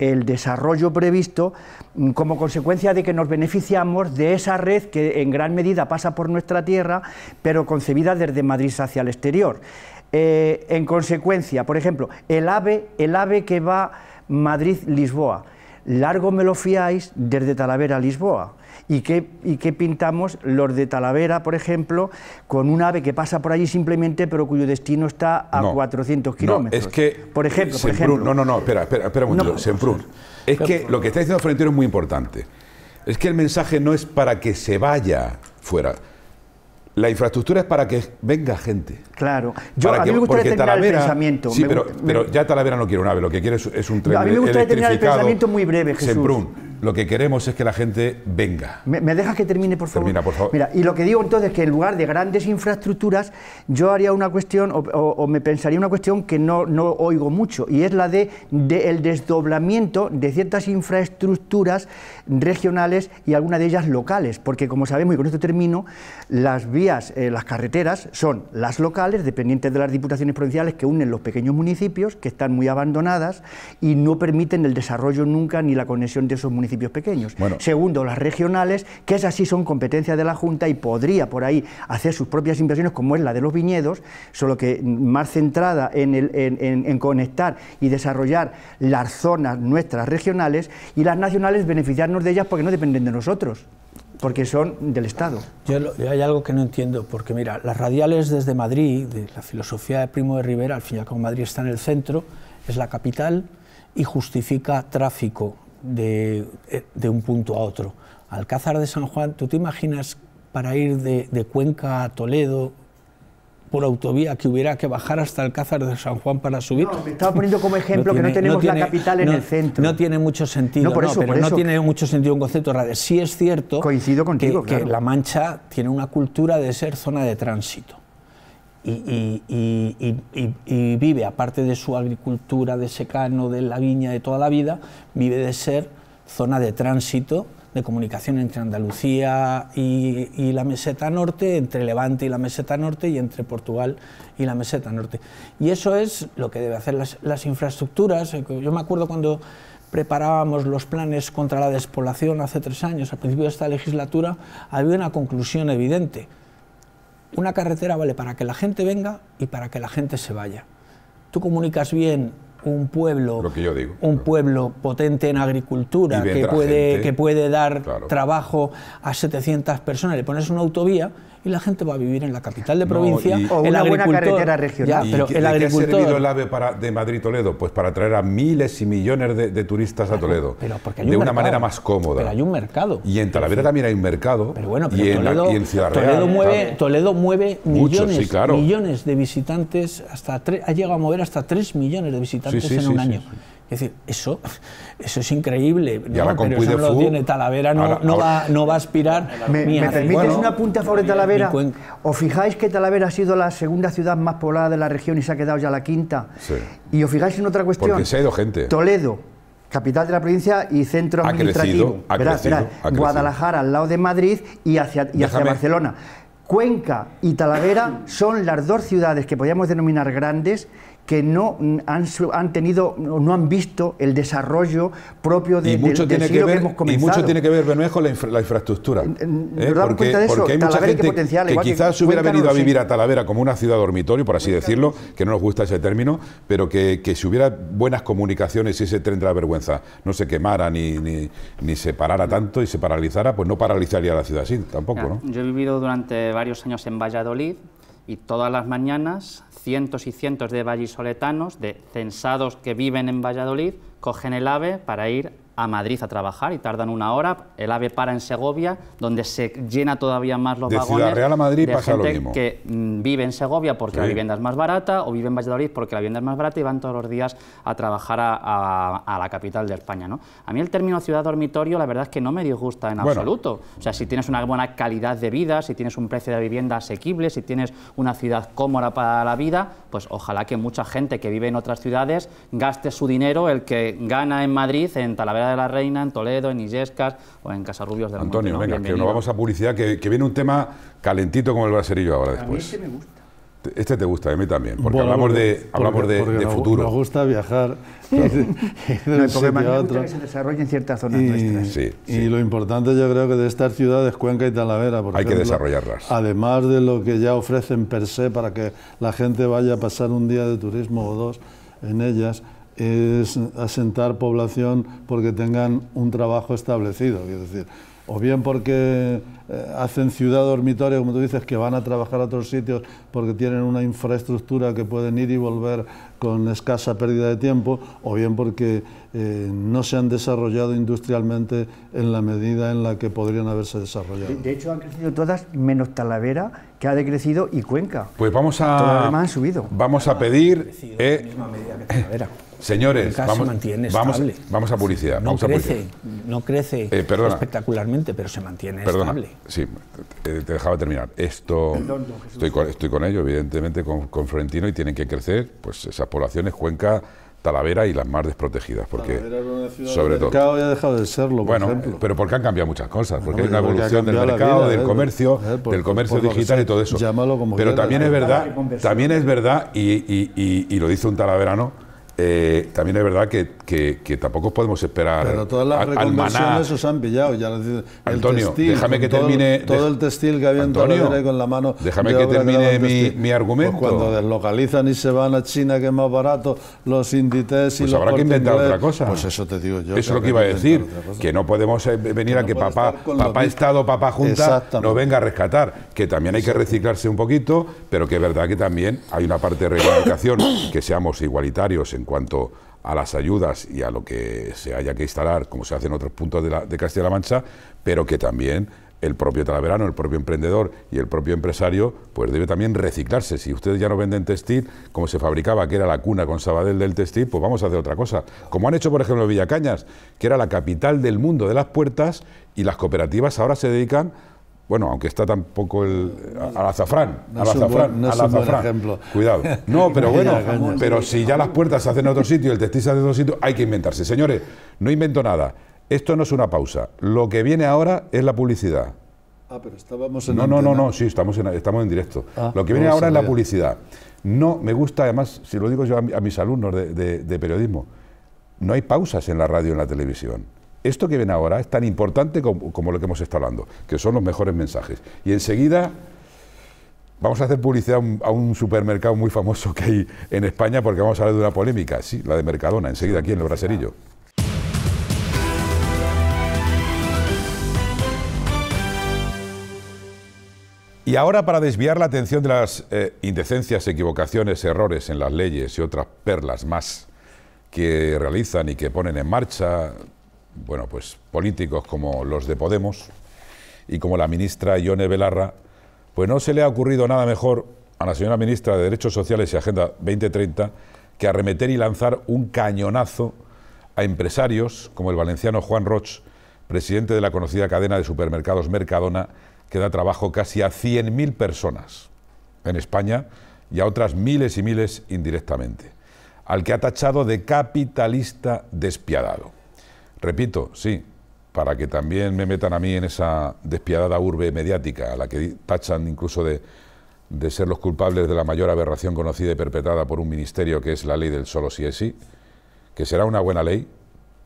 el desarrollo previsto mm, como consecuencia de que nos beneficiamos de esa red que en gran medida pasa por nuestra tierra, pero concebida desde Madrid hacia el exterior. Eh, en consecuencia, por ejemplo, el AVE, el AVE que va Madrid-Lisboa, largo me lo fiáis desde Talavera a Lisboa. ¿Y qué, ¿Y qué pintamos los de Talavera, por ejemplo, con un ave que pasa por allí simplemente, pero cuyo destino está a 400 kilómetros? No, es que... Por ejemplo, No, no, no, espera, espera, espera un momento, Es que lo que está diciendo Florentino es muy importante. Es que el mensaje no es para que se vaya fuera, la infraestructura es para que venga gente. Claro. Yo, a mí me gustaría tener el pensamiento. Sí, pero, pero, ya Talavera no quiero un ave, lo que quiero es, un tren A mí me gustaría tener el pensamiento muy breve, Jesús. Semprún. Lo que queremos es que la gente venga. ¿Me, dejas que termine, por favor? Termina, por favor. Mira, y lo que digo entonces es que en lugar de grandes infraestructuras, yo haría una cuestión, o, me pensaría una cuestión que no, oigo mucho, y es la de, desdoblamiento de ciertas infraestructuras regionales y algunas de ellas locales, porque como sabemos, y con esto termino, las vías, eh, las carreteras, son las locales, dependientes de las diputaciones provinciales, que unen los pequeños municipios, que están muy abandonadas y no permiten el desarrollo nunca ni la conexión de esos municipios pequeños. Segundo, las regionales, que esas sí son competencia de la Junta y podría por ahí hacer sus propias inversiones, como es la de los viñedos, solo que más centrada en, conectar y desarrollar las zonas nuestras regionales y las nacionales beneficiarnos de ellas porque no dependen de nosotros porque son del Estado. Yo, hay algo que no entiendo, porque mira, las radiales desde Madrid, de la filosofía de Primo de Rivera, al fin y Madrid está en el centro, es la capital y justifica tráfico de, eh, de, un punto a otro. Alcázar de San Juan, ¿tú te imaginas para ir de, Cuenca a Toledo por autovía que hubiera que bajar hasta Alcázar de San Juan para subir? No, me estaba poniendo como ejemplo que no tenemos la capital en el centro. No tiene mucho sentido, por pero no tiene mucho sentido un concepto Si Sí es cierto Coincido contigo, que La Mancha tiene una cultura de ser zona de tránsito y, vive, aparte de su agricultura de secano, de la viña, de toda la vida, vive de ser zona de tránsito, de comunicación entre Andalucía y, la meseta norte, entre Levante y la meseta norte y entre Portugal y la meseta norte. Y eso es lo que deben hacer las, las infraestructuras. Yo me acuerdo cuando preparábamos los planes contra la despoblación hace tres años, al principio de esta legislatura, había una conclusión evidente una carretera vale para que la gente venga y para que la gente se vaya. Tú comunicas bien un pueblo, un pueblo potente en agricultura que puede, que puede dar trabajo a 700 personas, le pones una autovía y la gente va a vivir en la capital de provincia. en la una buena carretera regional. pero ¿y, qué ha servido el AVE de Madrid-Toledo? Pues para atraer a miles y millones de, turistas a Toledo. de una manera más cómoda. Pero hay un mercado. Y en Talavera también hay un mercado. y, en, Toledo, Toledo Mueve, Toledo mueve millones, de visitantes, hasta ha llegado a mover hasta 3 millones de visitantes en un año decir, eso, eso es increíble. no, Talavera, no, va, a aspirar. ¿Me, permites una punta a favor de Talavera? o fijáis que Talavera ha sido la segunda ciudad más poblada de la región y se ha quedado ya la quinta? Sí. Y os fijáis en otra cuestión. Toledo, capital de la provincia y centro administrativo. Crecido, Guadalajara al lado de Madrid y hacia, y hacia Barcelona. Cuenca y Talavera son las dos ciudades que podríamos denominar grandes que no han, han, tenido, no han visto el desarrollo propio de, y mucho tiene que, ver, hemos comenzado. Y mucho tiene que ver, Bermejo, la, la infraestructura. ¿eh? Porque, de hay mucha gente que, que quizás hubiera venido a vivir a Talavera como una ciudad dormitorio, por así decirlo, que no nos gusta ese término, pero que, que si hubiera buenas comunicaciones y ese tren de la vergüenza no se quemara ni, ni, ni, se parara tanto y se paralizara, pues no paralizaría la ciudad así, tampoco. ¿no? Yo he vivido durante varios años en Valladolid y todas las mañanas cientos y cientos de vallisoletanos, de censados que viven en Valladolid, cogen el AVE para ir a Madrid a trabajar y tardan una hora. El AVE para en Segovia, donde se llena todavía más los de vagones. Ciudad Real Madrid pasa gente lo mismo. que mm, vive en Segovia porque la vivienda es más barata o vive en Valladolid porque la vivienda es más barata y van todos los días a trabajar a, la capital de España. ¿no? A mí el término ciudad dormitorio la verdad es que no me disgusta en absoluto. O sea, si tienes una buena calidad de vida, si tienes un precio de vivienda asequible, si tienes una ciudad cómoda para la vida, pues ojalá que mucha gente que vive en otras ciudades gaste su dinero, el que gana en Madrid, en Talavera de la Reina, en Toledo, en Illescas o en Casarrubios de la Antonio, ¿no? venga, que nos vamos a publicidad, que, que, viene un tema calentito como el braserillo ahora después. A mí este me gusta. Este te gusta, a mí también, porque hablamos de, hablamos de, futuro. me gusta viajar. ciertas zonas y, lo importante yo creo que de estas ciudades, Cuenca y Talavera, porque Hay que desarrollarlas. Además de lo que ya ofrecen per se para que la gente vaya a pasar un día de turismo o dos en ellas, es asentar población porque tengan un trabajo establecido, es decir, o bien porque eh, hacen ciudad dormitorio, como tú dices, que van a trabajar a otros sitios porque tienen una infraestructura que pueden ir y volver con escasa pérdida de tiempo, o bien porque eh, no se han desarrollado industrialmente en la medida en la que podrían haberse desarrollado. De, hecho, han crecido todas, menos Talavera, que ha decrecido, y Cuenca. Pues vamos a... Todas demás han subido. Vamos a pedir... misma medida que eh, Talavera. Señores, vamos, a publicidad. No crece, eh, espectacularmente, pero se mantiene estable. Sí, te, dejaba terminar. Esto, estoy, con, estoy ello, evidentemente, con, Florentino, y tienen que crecer pues esas poblaciones, Cuenca, Talavera y las más desprotegidas. Porque, sobre todo. mercado ya ha dejado de serlo, bueno, Pero porque han cambiado muchas cosas, porque hay una evolución del mercado, eh, eh, del comercio, del comercio digital y todo eso. Llámalo como pero también es verdad, también es verdad, y, y lo dice un talaverano, eh, también es verdad que que, tampoco podemos esperar. Pero todas las reconversiones os han pillado. Ya el Antonio, déjame que termine. Todo, el textil que había Antonio, con la mano. Déjame que termine mi, pues, argumento. cuando deslocalizan y se van a China, que es más barato, los índices y pues habrá que inventar otra cosa. Pues eso te digo yo. Eso es lo que iba a decir. Que no podemos eh, pues venir a que papá, papá Estado, papá Junta nos venga a rescatar. Que también hay que reciclarse un poquito, pero que es verdad que también hay una parte de reivindicación que seamos igualitarios en cuanto a las ayudas y a lo que se haya que instalar, como se hace en otros puntos de, Castilla-La Mancha, pero que también el propio talaverano, el propio emprendedor y el propio empresario, pues debe también reciclarse. Si ustedes ya no venden textil, como se fabricaba, que era la cuna con Sabadell del textil, pues vamos a hacer otra cosa. Como han hecho, por ejemplo, Villacañas, que era la capital del mundo de las puertas, y las cooperativas ahora se dedican bueno, aunque está tampoco el. Al azafrán. Al azafrán. No ejemplo. Cuidado. No, pero bueno, pero si ya las puertas se hacen en otro sitio y el textil se hace en otro sitio, hay que inventarse. Señores, no invento nada. Esto no es una pausa. Lo que viene ahora es la publicidad. Ah, pero estábamos en. No, no, no, no, sí, estamos en, estamos en directo. Ah, lo que viene ahora es la publicidad. No, me gusta, además, si lo digo yo a, mis alumnos de, de periodismo, no hay pausas en la radio y en la televisión esto que ven ahora es tan importante como, lo que hemos estado hablando, que son los mejores mensajes. Y enseguida vamos a hacer publicidad a un, supermercado muy famoso que hay en España porque vamos a hablar de una polémica, sí, la de Mercadona, enseguida aquí en el Braserillo. Y ahora, para desviar la atención de las eh, indecencias, equivocaciones, errores en las leyes y otras perlas más que realizan y que ponen en marcha bueno, pues políticos como los de Podemos y como la ministra Ione Belarra, pues no se le ha ocurrido nada mejor a la señora ministra de Derechos Sociales y Agenda 2030 que arremeter y lanzar un cañonazo a empresarios como el valenciano Juan Roch, presidente de la conocida cadena de supermercados Mercadona, que da trabajo casi a 100.000 personas en España y a otras miles y miles indirectamente, al que ha tachado de capitalista despiadado. Repito, sí, para que también me metan a mí en esa despiadada urbe mediática, a la que tachan incluso de, ser los culpables de la mayor aberración conocida y perpetrada por un ministerio que es la ley del solo sí es sí, que será una buena ley,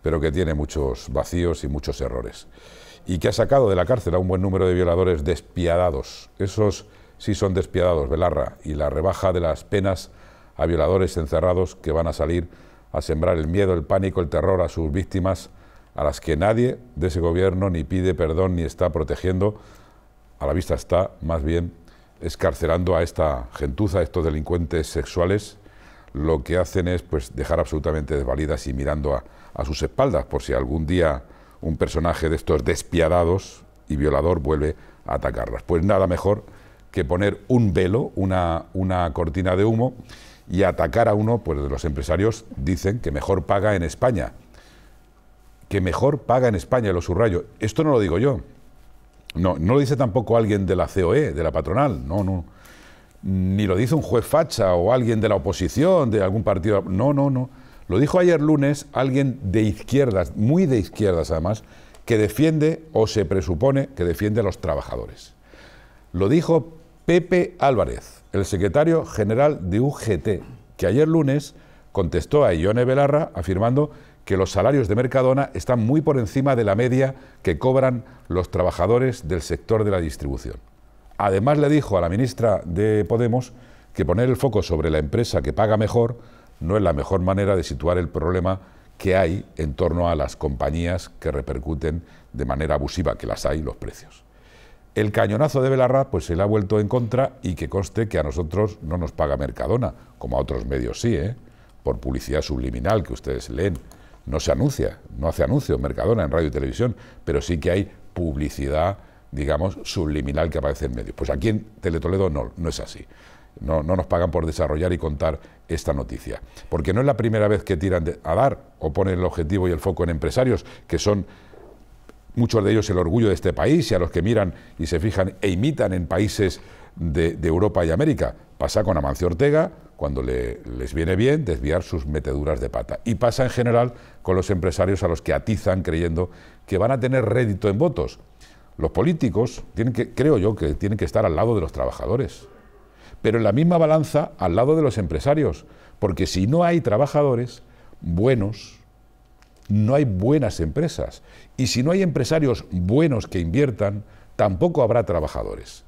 pero que tiene muchos vacíos y muchos errores. Y que ha sacado de la cárcel a un buen número de violadores despiadados. Esos sí son despiadados, Belarra, y la rebaja de las penas a violadores encerrados que van a salir a sembrar el miedo, el pánico, el terror a sus víctimas a las que nadie de ese gobierno ni pide perdón ni está protegiendo, a la vista está más bien escarcelando a esta gentuza, a estos delincuentes sexuales, lo que hacen es pues dejar absolutamente desvalidas y mirando a, sus espaldas, por si algún día un personaje de estos despiadados y violador vuelve a atacarlas. Pues nada mejor que poner un velo, una, una cortina de humo y atacar a uno, pues de los empresarios dicen que mejor paga en España, que mejor paga en España, lo subrayo. Esto no lo digo yo. No, no lo dice tampoco alguien de la COE, de la patronal, no, no. Ni lo dice un juez facha o alguien de la oposición, de algún partido. No, no, no. Lo dijo ayer lunes alguien de izquierdas, muy de izquierdas además, que defiende o se presupone que defiende a los trabajadores. Lo dijo Pepe Álvarez, el secretario general de UGT, que ayer lunes contestó a Ione Belarra afirmando que los salarios de Mercadona están muy por encima de la media que cobran los trabajadores del sector de la distribución. Además le dijo a la ministra de Podemos que poner el foco sobre la empresa que paga mejor no es la mejor manera de situar el problema que hay en torno a las compañías que repercuten de manera abusiva, que las hay, los precios. El cañonazo de Belarra pues se le ha vuelto en contra y que conste que a nosotros no nos paga Mercadona, como a otros medios sí, ¿eh? por publicidad subliminal que ustedes leen no se anuncia, no hace anuncio Mercadona en radio y televisión, pero sí que hay publicidad, digamos, subliminal que aparece en medios. Pues aquí en Teletoledo no, es así. No, nos pagan por desarrollar y contar esta noticia. Porque no es la primera vez que tiran a dar o ponen el objetivo y el foco en empresarios, que son muchos de ellos el orgullo de este país y a los que miran y se fijan e imitan en países de Europa y América. Pasa con Amancio Ortega, cuando les viene bien, desviar sus meteduras de pata. Y pasa en general con los empresarios a los que atizan creyendo que van a tener rédito en votos. Los políticos, tienen que, creo yo, que tienen que estar al lado de los trabajadores, pero en la misma balanza al lado de los empresarios, porque si no hay trabajadores buenos, no hay buenas empresas, y si no hay empresarios buenos que inviertan, tampoco habrá trabajadores.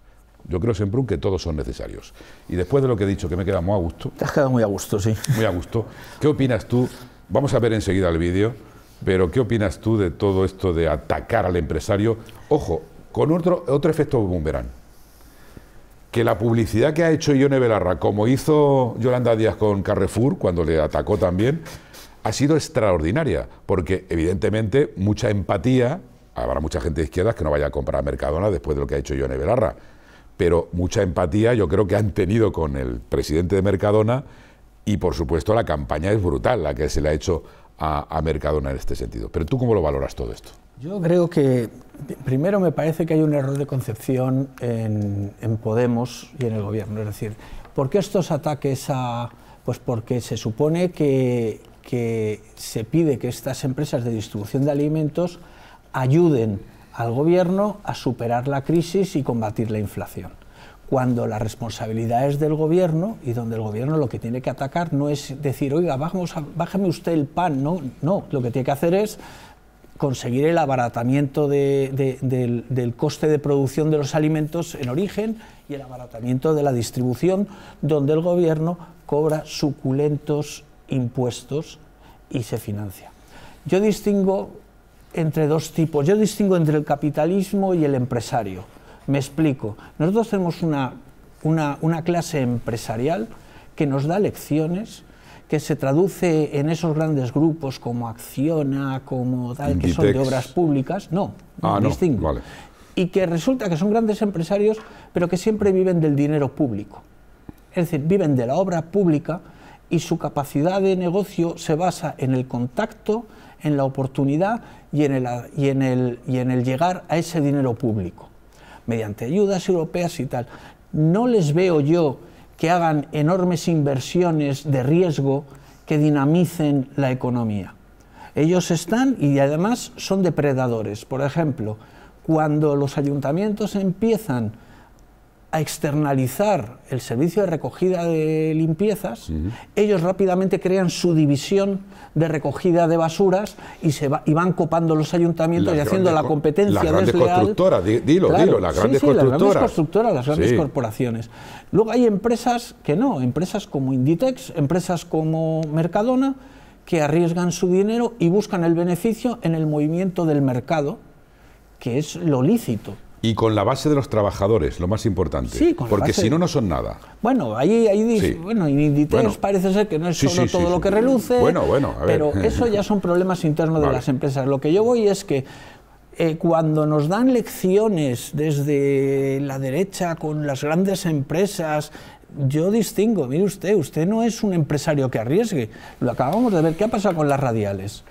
Yo creo siempre que todos son necesarios. Y después de lo que he dicho, que me quedamos muy a gusto. Te has quedado muy a gusto, sí. Muy a gusto. ¿Qué opinas tú? Vamos a ver enseguida el vídeo, pero ¿qué opinas tú de todo esto de atacar al empresario? Ojo, con otro, otro efecto boomerang. Que la publicidad que ha hecho Ione Belarra, como hizo Yolanda Díaz con Carrefour, cuando le atacó también, ha sido extraordinaria, porque evidentemente mucha empatía, habrá mucha gente de izquierdas que no vaya a comprar a Mercadona después de lo que ha hecho Ione Belarra pero mucha empatía yo creo que han tenido con el presidente de Mercadona y por supuesto la campaña es brutal la que se le ha hecho a, Mercadona en este sentido. Pero tú cómo lo valoras todo esto? Yo creo que primero me parece que hay un error de concepción en, Podemos y en el gobierno. Es decir, ¿por qué estos ataques a...? Pues porque se supone que, que se pide que estas empresas de distribución de alimentos ayuden al gobierno a superar la crisis y combatir la inflación cuando la responsabilidad es del gobierno y donde el gobierno lo que tiene que atacar no es decir, oiga, bájeme usted el pan, no, no, lo que tiene que hacer es conseguir el abaratamiento del, del, coste de producción de los alimentos en origen y el abaratamiento de la distribución, donde el gobierno cobra suculentos impuestos y se financia. Yo distingo entre dos tipos. Yo distingo entre el capitalismo y el empresario. Me explico. Nosotros tenemos una, clase empresarial que nos da lecciones que se traduce en esos grandes grupos como Acciona, como tal, que son de obras públicas, no, ah, no distingo. Y que resulta que son grandes empresarios, pero que siempre viven del dinero público. Es decir, viven de la obra pública y su capacidad de negocio se basa en el contacto en la oportunidad y en el, y en el, y en el llegar a ese dinero público, mediante ayudas europeas y tal. No les veo yo que hagan enormes inversiones de riesgo que dinamicen la economía. Ellos están y además son depredadores. Por ejemplo, cuando los ayuntamientos empiezan a externalizar el servicio de recogida de limpiezas, ellos rápidamente crean su división de recogida de basuras y se van copando los ayuntamientos y haciendo la competencia las grandes constructoras, dilo, dilo, las grandes constructoras. Las grandes corporaciones. Luego hay empresas que no, empresas como Inditex, empresas como Mercadona, que arriesgan su dinero y buscan el beneficio en el movimiento del mercado, que es lo lícito. Y con la base de los trabajadores, lo más importante. Sí, con Porque si no, no son nada. Bueno, ahí, ahí bueno, y parece ser que no es solo todo lo que reluce. Bueno, bueno, a ver. Pero eso ya son problemas internos de las empresas. Lo que yo voy es que eh, cuando nos dan lecciones desde la derecha con las grandes empresas, yo distingo, mire usted, usted no es un empresario que arriesgue. Lo acabamos de ver. ¿Qué ha pasado con las radiales?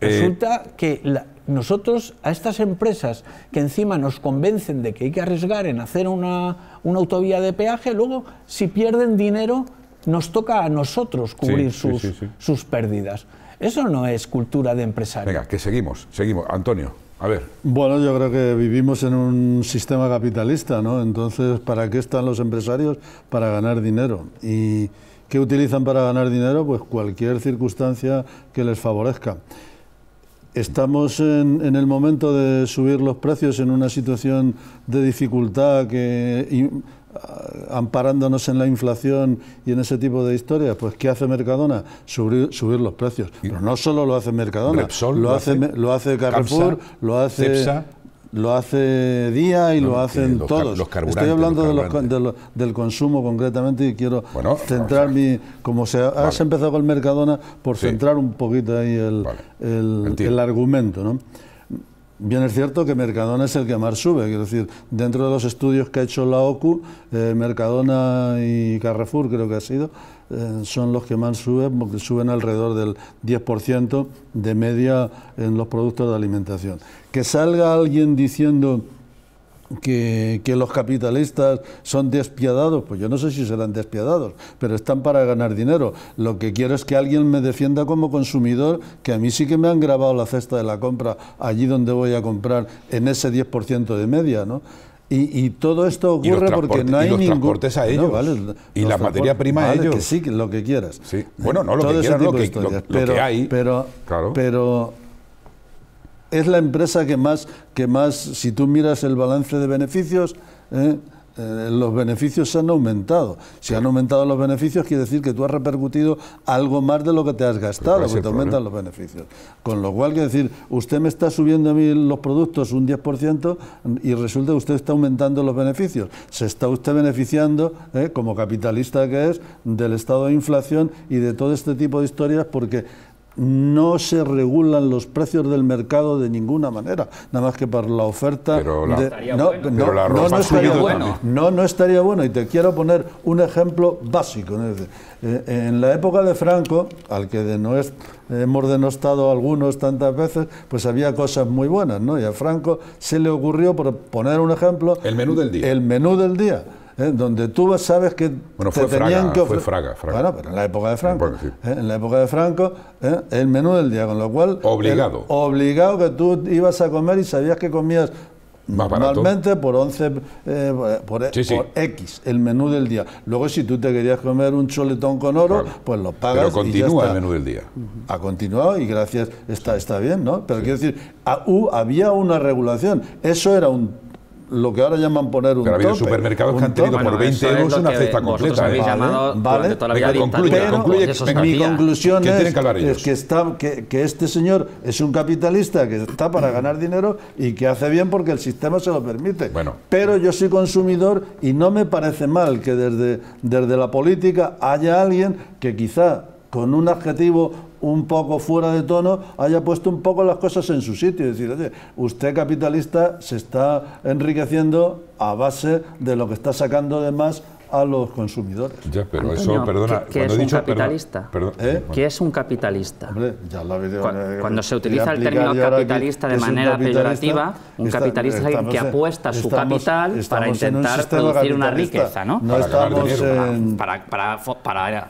Eh, Resulta que la, nosotros a estas empresas que encima nos convencen de que hay que arriesgar en hacer una, autovía de peaje, luego si pierden dinero nos toca a nosotros cubrir sus, sus pérdidas. Eso no es cultura de empresario. Venga, que seguimos, seguimos. Antonio, a ver. Bueno, yo creo que vivimos en un sistema capitalista, ¿no? Entonces, ¿para qué están los empresarios? Para ganar dinero. ¿Y qué utilizan para ganar dinero? Pues cualquier circunstancia que les favorezca. Estamos en, el momento de subir los precios en una situación de dificultad que ah, amparándonos en la inflación y en ese tipo de historias, pues ¿qué hace Mercadona? Subir, los precios. Pero no solo lo hace Mercadona, lo, hace, lo hace Carrefour, lo hace lo hace día y lo hacen todos. Estoy hablando del consumo concretamente y quiero centrar mi. Como se, ha has empezado con Mercadona, por centrar un poquito ahí el, argumento. Bien es cierto que Mercadona es el que más sube, quiero decir, dentro de los estudios que ha hecho la OCU, eh, Mercadona y Carrefour creo que ha sido, eh, son los que más suben, porque suben alrededor del 10% de media en los productos de alimentación que salga alguien diciendo que, los capitalistas son despiadados, pues yo no sé si serán despiadados, pero están para ganar dinero. Lo que quiero es que alguien me defienda como consumidor, que a mí sí que me han grabado la cesta de la compra allí donde voy a comprar en ese 10% de media, ¿no? Y, todo esto ocurre porque no hay y los ningún... a ellos. y la materia prima a ellos. Que sí, lo que quieras. Bueno, no, lo que quieras, lo, pero, Pero, claro. pero es la empresa que más, que más si tú miras el balance de beneficios, ¿eh? Eh, los beneficios se han aumentado. Si han aumentado los beneficios, quiere decir que tú has repercutido algo más de lo que te has gastado, porque te aumentan los beneficios. Con lo cual, quiere decir, usted me está subiendo a mí los productos un 10% y resulta que usted está aumentando los beneficios. Se está usted beneficiando, ¿eh? como capitalista que es, del estado de inflación y de todo este tipo de historias, porque no se regulan los precios del mercado de ninguna manera, nada más que para la oferta. no, no, estaría bueno. no, estaría bueno. Y te quiero poner un ejemplo básico. Eh, en la época de Franco, al que de hemos denostado algunos tantas veces, pues había cosas muy buenas, ¿no? Y a Franco se le ocurrió, por poner un ejemplo, el menú del día. El menú del día ¿eh? donde tú sabes que bueno, tenían fraga, fue fraga, fraga. Bueno, pero en la época de Franco, ¿eh? en la época de Franco, ¿eh? el menú del día, con lo cual obligado, obligado que tú ibas a comer y sabías que comías Normalmente por 11, por, X, el menú del día. Luego, si tú te querías comer un choletón con oro, pues lo pagas. continúa y el menú del día. Ha continuado y gracias, está, está bien, ¿no? Pero quiero decir, había una regulación. Eso era un lo que ahora llaman poner un Pero ha habido supermercados que han tenido por 20 euros una cesta completa. ¿eh? ¿vale? concluye, pues mi conclusión es, que, está, que, este señor es un capitalista que está para ganar dinero y que hace bien porque el sistema se lo permite. Bueno. Pero yo soy consumidor y no me parece mal que desde, desde la política haya alguien que quizá con un adjetivo un poco fuera de tono, haya puesto un poco las cosas en su sitio. Es decir, usted capitalista se está enriqueciendo a base de lo que está sacando de más a los consumidores. Ya, pero eso, perdona, ¿qué, ¿Eh? es un capitalista? Eh, ¿Qué es un capitalista? cuando, se utiliza el término capitalista de manera peyorativa, un capitalista es alguien que apuesta su capital para intentar producir una riqueza, ¿no? estamos para, para, para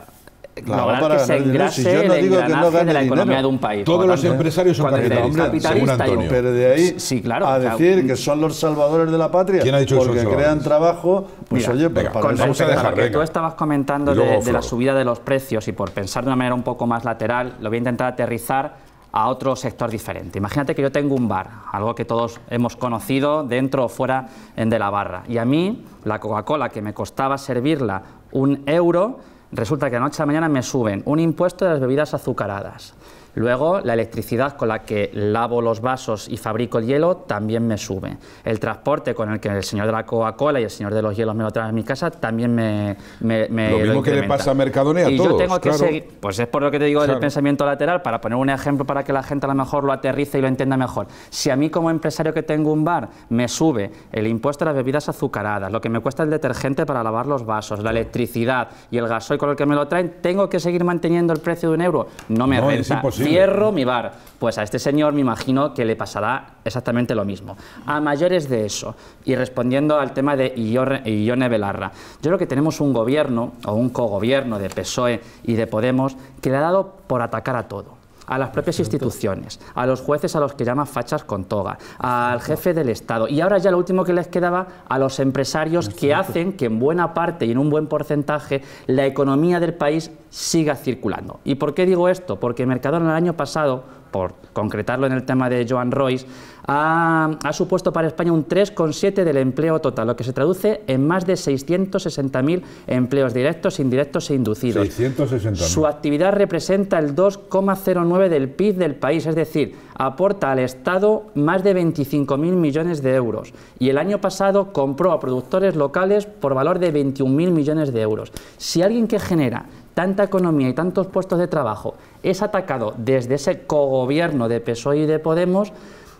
yo no digo que no gane de la economía de un país. Todos los ¿eh? empresarios son capitalistas, capitalista Pero de ahí sí, claro, a decir que mm. son los salvadores de la patria ¿Quién ha dicho porque crean trabajo, pues oye, tú estabas comentando de, de la subida de los precios y por pensar de una manera un poco más lateral, lo voy a intentar aterrizar a otro sector diferente. Imagínate que yo tengo un bar, algo que todos hemos conocido dentro o fuera en de la barra, y a mí la Coca-Cola que me costaba servirla un euro, Resulta que anoche a mañana me suben un impuesto de las bebidas azucaradas, Luego, la electricidad con la que lavo los vasos y fabrico el hielo también me sube. El transporte con el que el señor de la Coca-Cola y el señor de los hielos me lo traen a mi casa también me. lo mismo que le pasa a Mercadona y yo Pues es por lo que te digo del pensamiento lateral, para poner un ejemplo para que la gente a lo mejor lo aterrice y lo entienda mejor. Si a mí, como empresario que tengo un bar, me sube el impuesto a las bebidas azucaradas, lo que me cuesta el detergente para lavar los vasos, la electricidad y el gasoil con el que me lo traen, tengo que seguir manteniendo el precio de un euro. No me no, cierro mi bar. Pues a este señor me imagino que le pasará exactamente lo mismo. A mayores de eso, y respondiendo al tema de Ione Belarra, yo creo que tenemos un gobierno o un cogobierno de PSOE y de Podemos que le ha dado por atacar a todo a las propias instituciones, a los jueces a los que llaman fachas con toga, al jefe del Estado. Y ahora ya lo último que les quedaba a los empresarios que hacen que en buena parte y en un buen porcentaje la economía del país siga circulando. ¿Y por qué digo esto? Porque Mercadona el año pasado, por concretarlo en el tema de Joan Royce, ha, supuesto para España un 3,7 del empleo total, lo que se traduce en más de 660.000 empleos directos, indirectos e inducidos. Su actividad representa el 2,09 del PIB del país, es decir, aporta al Estado más de 25.000 millones de euros y el año pasado compró a productores locales por valor de 21.000 millones de euros. Si alguien que genera tanta economía y tantos puestos de trabajo es atacado desde ese cogobierno de PSOE y de Podemos,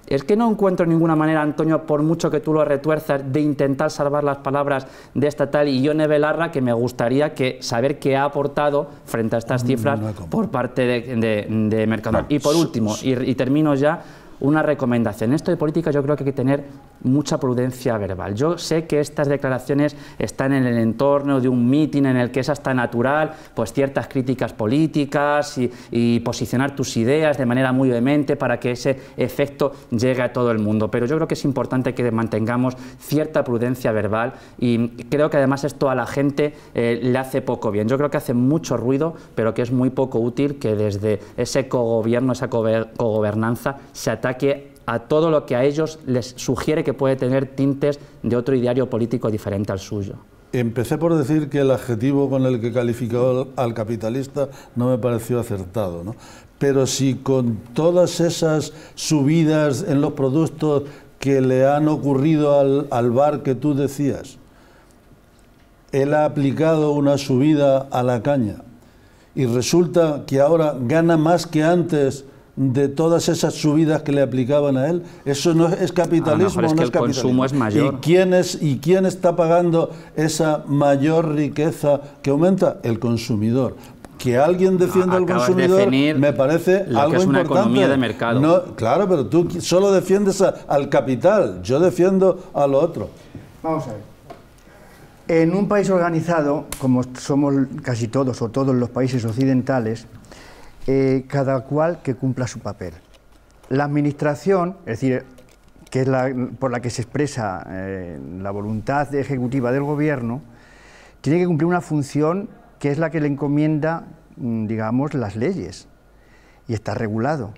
es que no encuentro ninguna manera, Antonio, por mucho que tú lo retuerzas, de intentar salvar las palabras de esta tal Ione Belarra, que me gustaría que saber qué ha aportado frente a estas cifras por parte de, de, y por último, y termino ya, una recomendación. En esto de política yo creo que hay que tener mucha prudencia verbal. Yo sé que estas declaraciones están en el entorno de un mitin en el que es hasta natural pues ciertas críticas políticas y, posicionar tus ideas de manera muy vehemente para que ese efecto llegue a todo el mundo. Pero yo creo que es importante que mantengamos cierta prudencia verbal y creo que además esto a la gente eh, le hace poco bien. Yo creo que hace mucho ruido, pero que es muy poco útil que desde ese cogobierno, esa cogobernanza, se ataque que a todo lo que a ellos les sugiere que puede tener tintes de otro ideario político diferente al suyo. Empecé por decir que el adjetivo con el que calificó al capitalista no me pareció acertado, Pero si con todas esas subidas en los productos que le han ocurrido al, al bar que tú decías, él ha aplicado una subida a la caña y resulta que ahora gana más que antes de todas esas subidas que le aplicaban a él. Eso no es, capitalismo, ah, no es el Consumo es mayor. ¿Y quién, es, ¿Y quién está pagando esa mayor riqueza que aumenta? El consumidor. Que alguien defienda al consumidor me parece algo una importante. economía de mercado. claro, pero tú solo defiendes al capital, yo defiendo a lo otro. Vamos a ver. En un país organizado, como somos casi todos o todos los países occidentales, eh, cada cual que cumpla su papel. La administración, es decir, que es la, por la que se expresa eh, la voluntad ejecutiva del gobierno, tiene que cumplir una función que es la que le encomienda, mm, digamos, las leyes, y está regulado.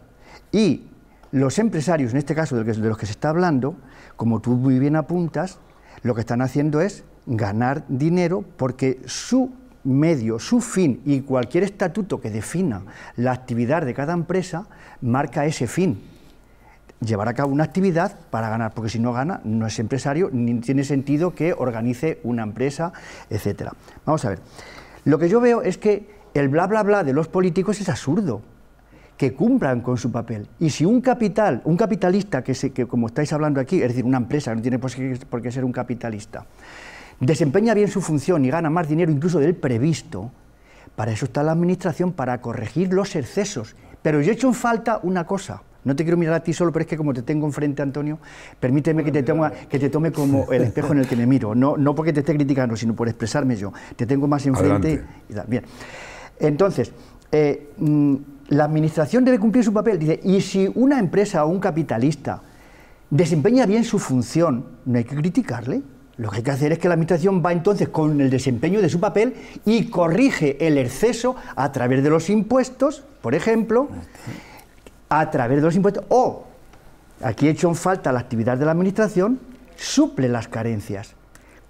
Y los empresarios, en este caso de los que se está hablando, como tú muy bien apuntas, lo que están haciendo es ganar dinero porque su medio, su fin y cualquier estatuto que defina la actividad de cada empresa marca ese fin. Llevar a cabo una actividad para ganar, porque si no gana no es empresario, ni tiene sentido que organice una empresa, etcétera. Vamos a ver. Lo que yo veo es que el bla bla bla de los políticos es absurdo que cumplan con su papel. Y si un capital, un capitalista, que, se, que como estáis hablando aquí, es decir, una empresa, no tiene por qué ser un capitalista, desempeña bien su función y gana más dinero incluso del previsto, para eso está la administración, para corregir los excesos. Pero yo he hecho en falta una cosa. No te quiero mirar a ti solo, pero es que como te tengo enfrente, Antonio, permíteme que te, que te tome como el espejo en el que me miro. No, porque te esté criticando, sino por expresarme yo. Te tengo más enfrente. Y bien. Entonces, eh, mm, la administración debe cumplir su papel. Dice, y si una empresa o un capitalista desempeña bien su función, no hay que criticarle. Lo que hay que hacer es que la Administración va entonces con el desempeño de su papel y corrige el exceso a través de los impuestos, por ejemplo, a través de los impuestos, o, aquí he hecho en falta la actividad de la Administración, suple las carencias.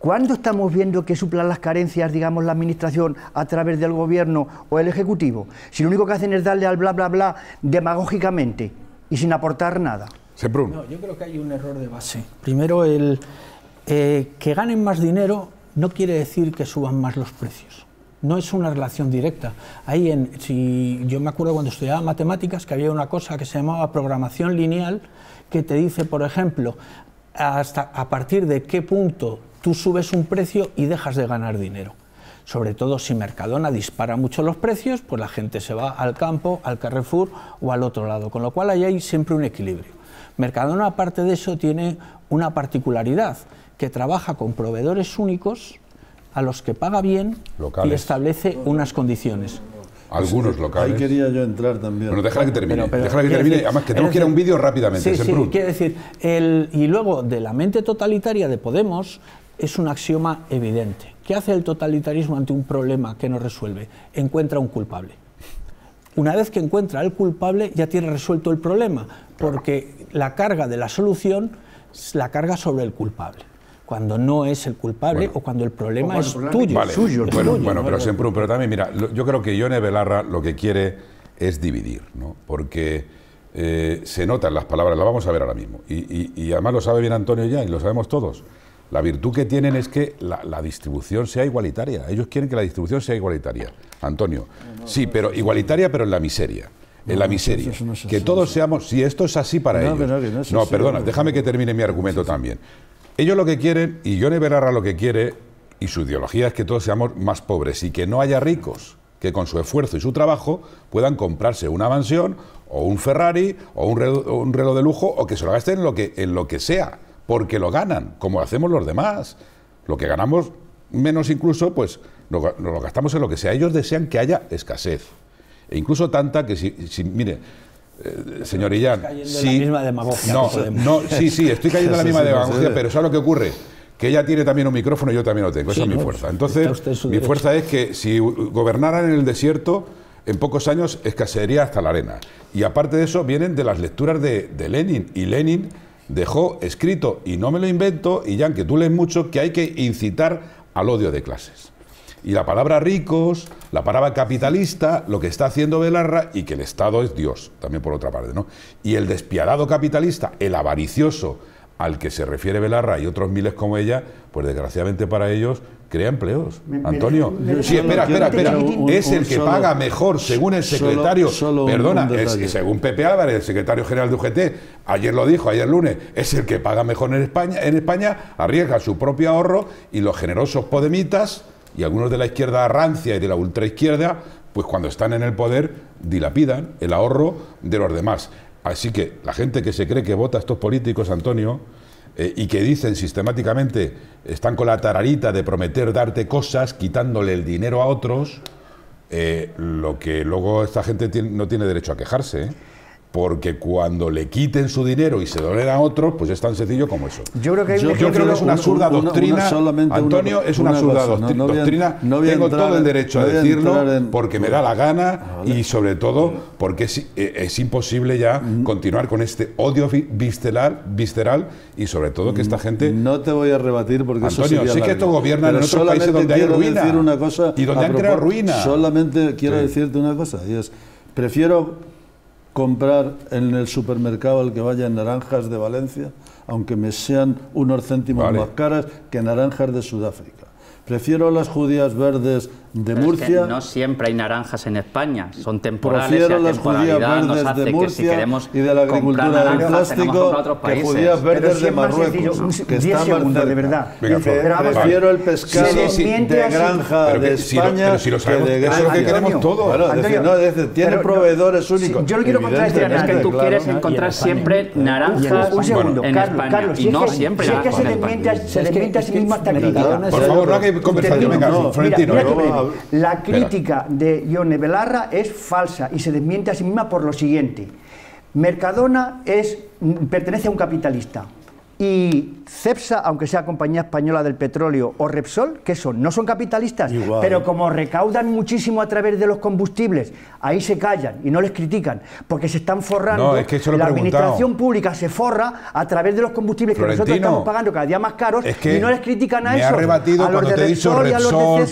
¿Cuándo estamos viendo que suplan las carencias, digamos, la Administración a través del Gobierno o el Ejecutivo? Si lo único que hacen es darle al bla, bla, bla demagógicamente y sin aportar nada. No, yo creo que hay un error de base. Primero, el, eh, que ganen más dinero no quiere decir que suban más los precios. No es una relación directa. Ahí en, si yo me acuerdo cuando estudiaba matemáticas que había una cosa que se llamaba programación lineal que te dice, por ejemplo, hasta a partir de qué punto tú subes un precio y dejas de ganar dinero. Sobre todo si Mercadona dispara mucho los precios, pues la gente se va al campo, al Carrefour o al otro lado, con lo cual ahí hay siempre un equilibrio. Mercadona, aparte de eso, tiene una particularidad, que trabaja con proveedores únicos a los que paga bien y establece unas condiciones. Algunos locales. Ahí quería yo entrar también. Bueno, déjala que termine. que termine. Además, que tenemos que ir a un vídeo rápidamente. Sí, sí, decir, el, y luego de la mente totalitaria de Podemos es un axioma evidente. ¿Qué hace el totalitarismo ante un problema que no resuelve? Encuentra un culpable. Una vez que encuentra al culpable, ya tiene resuelto el problema, porque la carga de la solución es la carga sobre el culpable cuando no es el culpable o cuando el problema es tuyo. Suyo, bueno, pero, siempre, pero también, mira, yo creo que Ione Belarra lo que quiere es dividir, ¿no? Porque eh, se notan las palabras, la vamos a ver ahora mismo. Y, además lo sabe bien Antonio ya y lo sabemos todos. La virtud que tienen es que la, distribución sea igualitaria. Ellos quieren que la distribución sea igualitaria. Antonio, sí, pero igualitaria, pero en la miseria en la miseria. que todos seamos, si esto es así para no, ellos. No, perdona, déjame que termine mi argumento también. Ellos lo que quieren, y Johnny Berarra lo que quiere, y su ideología es que todos seamos más pobres y que no haya ricos que con su esfuerzo y su trabajo puedan comprarse una mansión o un Ferrari o un reloj, de lujo o que se lo gasten en lo que, en lo que sea, porque lo ganan, como hacemos los demás. Lo que ganamos menos incluso, pues lo, lo gastamos en lo que sea. Ellos desean que haya escasez. E incluso tanta que si, si mire, eh, señor Illán, sí, no, no, sí, sí, estoy cayendo en la misma demagogia, pero ¿sabes lo que ocurre? Que ella tiene también un micrófono y yo también lo tengo, eso es mi fuerza. Entonces, mi fuerza es que si gobernaran en el desierto, en pocos años escasearía hasta la arena. Y aparte de eso, vienen de las lecturas de, de Lenin. Y Lenin dejó escrito, y no me lo invento, y ya que tú lees mucho, que hay que incitar al odio de clases. Y la palabra ricos, la palabra capitalista, lo que está haciendo Belarra y que el Estado es Dios, también por otra parte, ¿no? Y el despiadado capitalista, el avaricioso al que se refiere Belarra y otros miles como ella, pues desgraciadamente para ellos crea empleos. Antonio, espera, espera, espera. es el que paga mejor, según el secretario. perdona, según Pepe Álvarez, el secretario general de UGT, ayer lo dijo, ayer lunes, es el que paga mejor en España, en España arriesga su propio ahorro y los generosos podemitas y algunos de la izquierda rancia y de la ultraizquierda, pues cuando están en el poder dilapidan el ahorro de los demás. Así que la gente que se cree que vota a estos políticos, Antonio, eh, y que dicen sistemáticamente, están con la tararita de prometer darte cosas, quitándole el dinero a otros, eh, lo que luego esta gente no tiene derecho a quejarse. ¿eh? Porque cuando le quiten su dinero y se lo a otros, pues es tan sencillo como eso. Yo creo que, hay creo que es una absurda doctrina. Antonio, es una, absurda doctrina. tengo todo el derecho a decirlo porque me da la gana y sobre todo porque eh, es, imposible ya continuar con este odio visceral, visceral y sobre todo que esta mm, gente... No te voy a rebatir porque Antonio, sí que esto gobierna en otros países donde hay ruina y donde han creado ruina. Solamente quiero decirte una cosa y es, prefiero comprar en el supermercado al que vaya en naranjas de Valencia, aunque me sean unos céntimos más caras que naranjas de Sudáfrica. Prefiero las judías verdes de Pero Murcia. Es que no siempre hay naranjas en España, son temporales. Prefiero las judías verdes de Murcia que si y de la agricultura del plástico que judías verdes de Marruecos, que está segundos, de verdad. Venga, prefiero el pescado sí, sí, sí. de granja de España si lo, lo que de granja. que queremos todos. Bueno, no, tiene pero, proveedores no, únicos. yo lo quiero contradecir, es que tú claro, quieres encontrar siempre naranjas un segundo, en España y no siempre naranjas en que Se miente a sí mismo hasta Por favor, no hay que conversar. Venga, Florentino. La crítica de Ione Belarra es falsa y se desmiente a sí misma por lo siguiente. Mercadona pertenece a un capitalista y CEPSA, aunque sea Compañía Española del Petróleo, o Repsol, que son, no son capitalistas, pero como recaudan muchísimo a través de los combustibles, ahí se callan y no les critican, porque se están forrando. la administración pública se forra a través de los combustibles que nosotros estamos pagando cada día más caros y no les critican a eso. Me ha rebatido cuando te he dicho Repsol,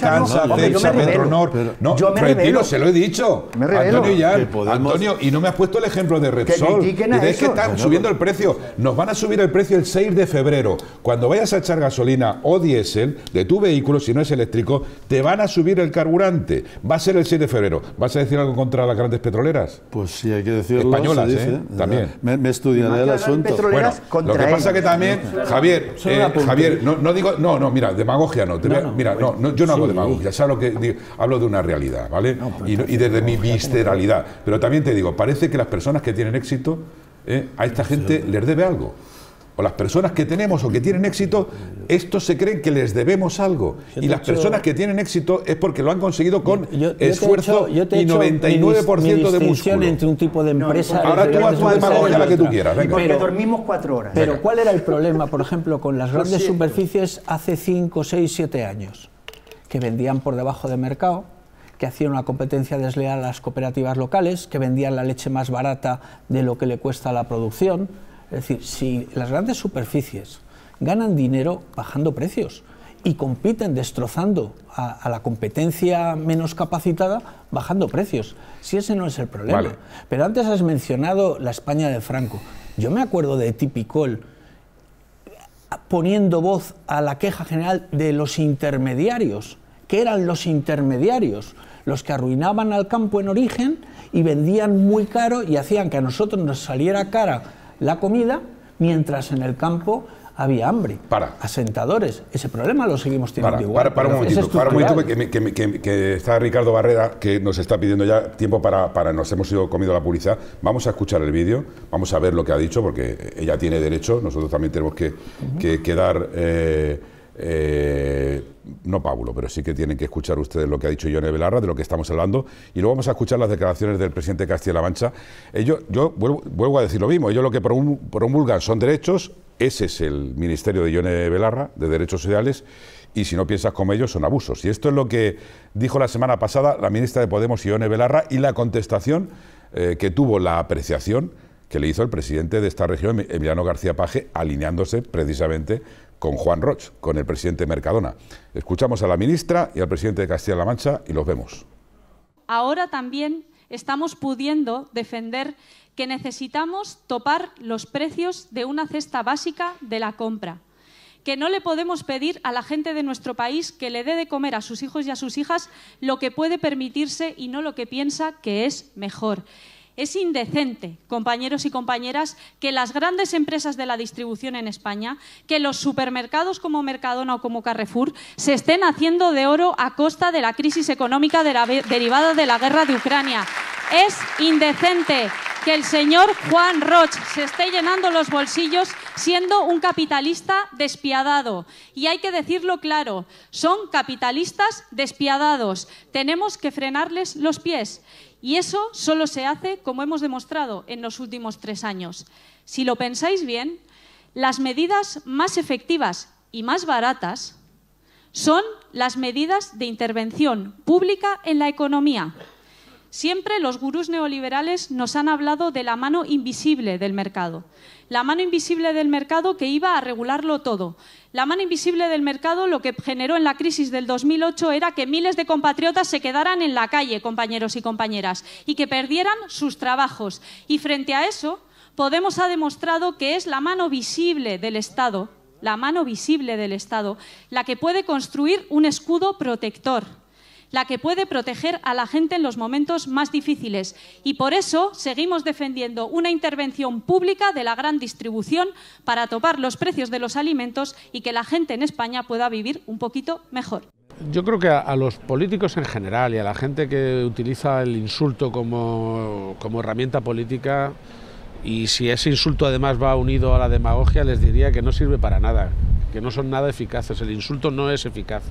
Petronor. No, yo me Florentino, se lo he dicho. Me revelo. Antonio, ya, Antonio, y no me has puesto el ejemplo de Repsol. Que que están subiendo el precio. Nos van a subir el precio el 6 de febrero, cuando vayas a echar gasolina o diésel de tu vehículo, si no es eléctrico, te van a subir el carburante. Va a ser el 6 de febrero. ¿Vas a decir algo contra las grandes petroleras? Pues sí, hay que decirlo. Españolas, ¿eh? También. Me, estudiaré el asunto. Bueno, lo que pasa que también, Javier, eh, Javier, no, digo, no, no, mira, demagogia no. mira, no, yo no hago demagogia, que Hablo de una realidad, ¿vale? Y, desde mi visceralidad. Pero también te digo, parece que las personas que tienen éxito, eh, a esta gente les debe algo o las personas que tenemos o que tienen éxito, estos se creen que les debemos algo. y las personas que tienen éxito es porque lo han conseguido con esfuerzo y y 99% de entre un tipo de empresa... ahora tú haz la que tú quieras. Porque pero, dormimos cuatro horas. Pero ¿cuál era el problema, por ejemplo, con las grandes superficies hace cinco seis siete años? Que vendían por debajo de mercado, que hacían una competencia desleal a las cooperativas locales, que vendían la leche más barata de lo que le cuesta la producción es decir, si las grandes superficies ganan dinero bajando precios y compiten destrozando a, la competencia menos capacitada bajando precios, si ese no es el problema. Pero antes has mencionado la España de Franco. Yo me acuerdo de Tipicol poniendo voz a la queja general de los intermediarios, que eran los intermediarios los que arruinaban al campo en origen y vendían muy caro y hacían que a nosotros nos saliera cara la comida mientras en el campo había hambre. Para. Asentadores. Ese problema lo seguimos teniendo igual. Para, un momentito, para, que, está Ricardo Barrera, que nos está pidiendo ya tiempo para, para nos hemos ido comido la publicidad. Vamos a escuchar el vídeo, vamos a ver lo que ha dicho, porque ella tiene derecho, nosotros también tenemos que, quedar dar... Eh, eh, no Pablo, pero sí que tienen que escuchar ustedes lo que ha dicho Ione Belarra, de lo que estamos hablando, y luego vamos a escuchar las declaraciones del presidente Castilla-La Mancha. yo vuelvo, a decir lo mismo, ellos lo que promulgan son derechos, ese es el ministerio de Ione Belarra, de Derechos Sociales, y si no piensas como ellos son abusos. Y esto es lo que dijo la semana pasada la ministra de Podemos, Ione Belarra, y la contestación eh, que tuvo la apreciación que le hizo el presidente de esta región, Emiliano García Paje, alineándose precisamente con Juan Roch, con el presidente Mercadona. Escuchamos a la ministra y al presidente de Castilla-La Mancha y los vemos. Ahora también estamos pudiendo defender que necesitamos topar los precios de una cesta básica de la compra, que no le podemos pedir a la gente de nuestro país que le dé de comer a sus hijos y a sus hijas lo que puede permitirse y no lo que piensa que es mejor. Es indecente, compañeros y compañeras, que las grandes empresas de la distribución en España, que los supermercados como Mercadona o como Carrefour, se estén haciendo de oro a costa de la crisis económica derivada de la guerra de Ucrania. Es indecente que el señor Juan Roch se esté llenando los bolsillos siendo un capitalista despiadado. Y hay que decirlo claro, son capitalistas despiadados. Tenemos que frenarles los pies. Y eso solo se hace, como hemos demostrado en los últimos tres años. Si lo pensáis bien, las medidas más efectivas y más baratas son las medidas de intervención pública en la economía. Siempre los gurús neoliberales nos han hablado de la mano invisible del mercado, la mano invisible del mercado que iba a regularlo todo. La mano invisible del mercado lo que generó en la crisis del 2008 era que miles de compatriotas se quedaran en la calle, compañeros y compañeras, y que perdieran sus trabajos. Y frente a eso, Podemos ha demostrado que es la mano visible del Estado, la mano visible del Estado, la que puede construir un escudo protector la que puede proteger a la gente en los momentos más difíciles. Y por eso seguimos defendiendo una intervención pública de la gran distribución para topar los precios de los alimentos y que la gente en España pueda vivir un poquito mejor. Yo creo que a, los políticos en general y a la gente que utiliza el insulto como herramienta política, y si ese insulto además va unido a la demagogia, les diría que no sirve para nada, que no son nada eficaces. El insulto no es eficaz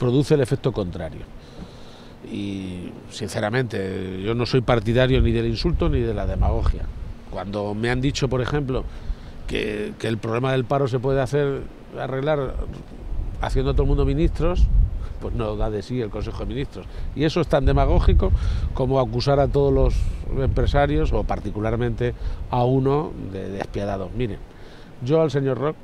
produce el efecto contrario. Y sinceramente, yo no soy partidario ni del insulto ni de la demagogia. Cuando me han dicho, por ejemplo, que, el problema del paro se puede hacer arreglar haciendo a todo el mundo ministros, pues no da de sí el Consejo de Ministros. Y eso es tan demagógico como acusar a todos los empresarios o particularmente a uno de despiadados. Miren, yo al señor Rock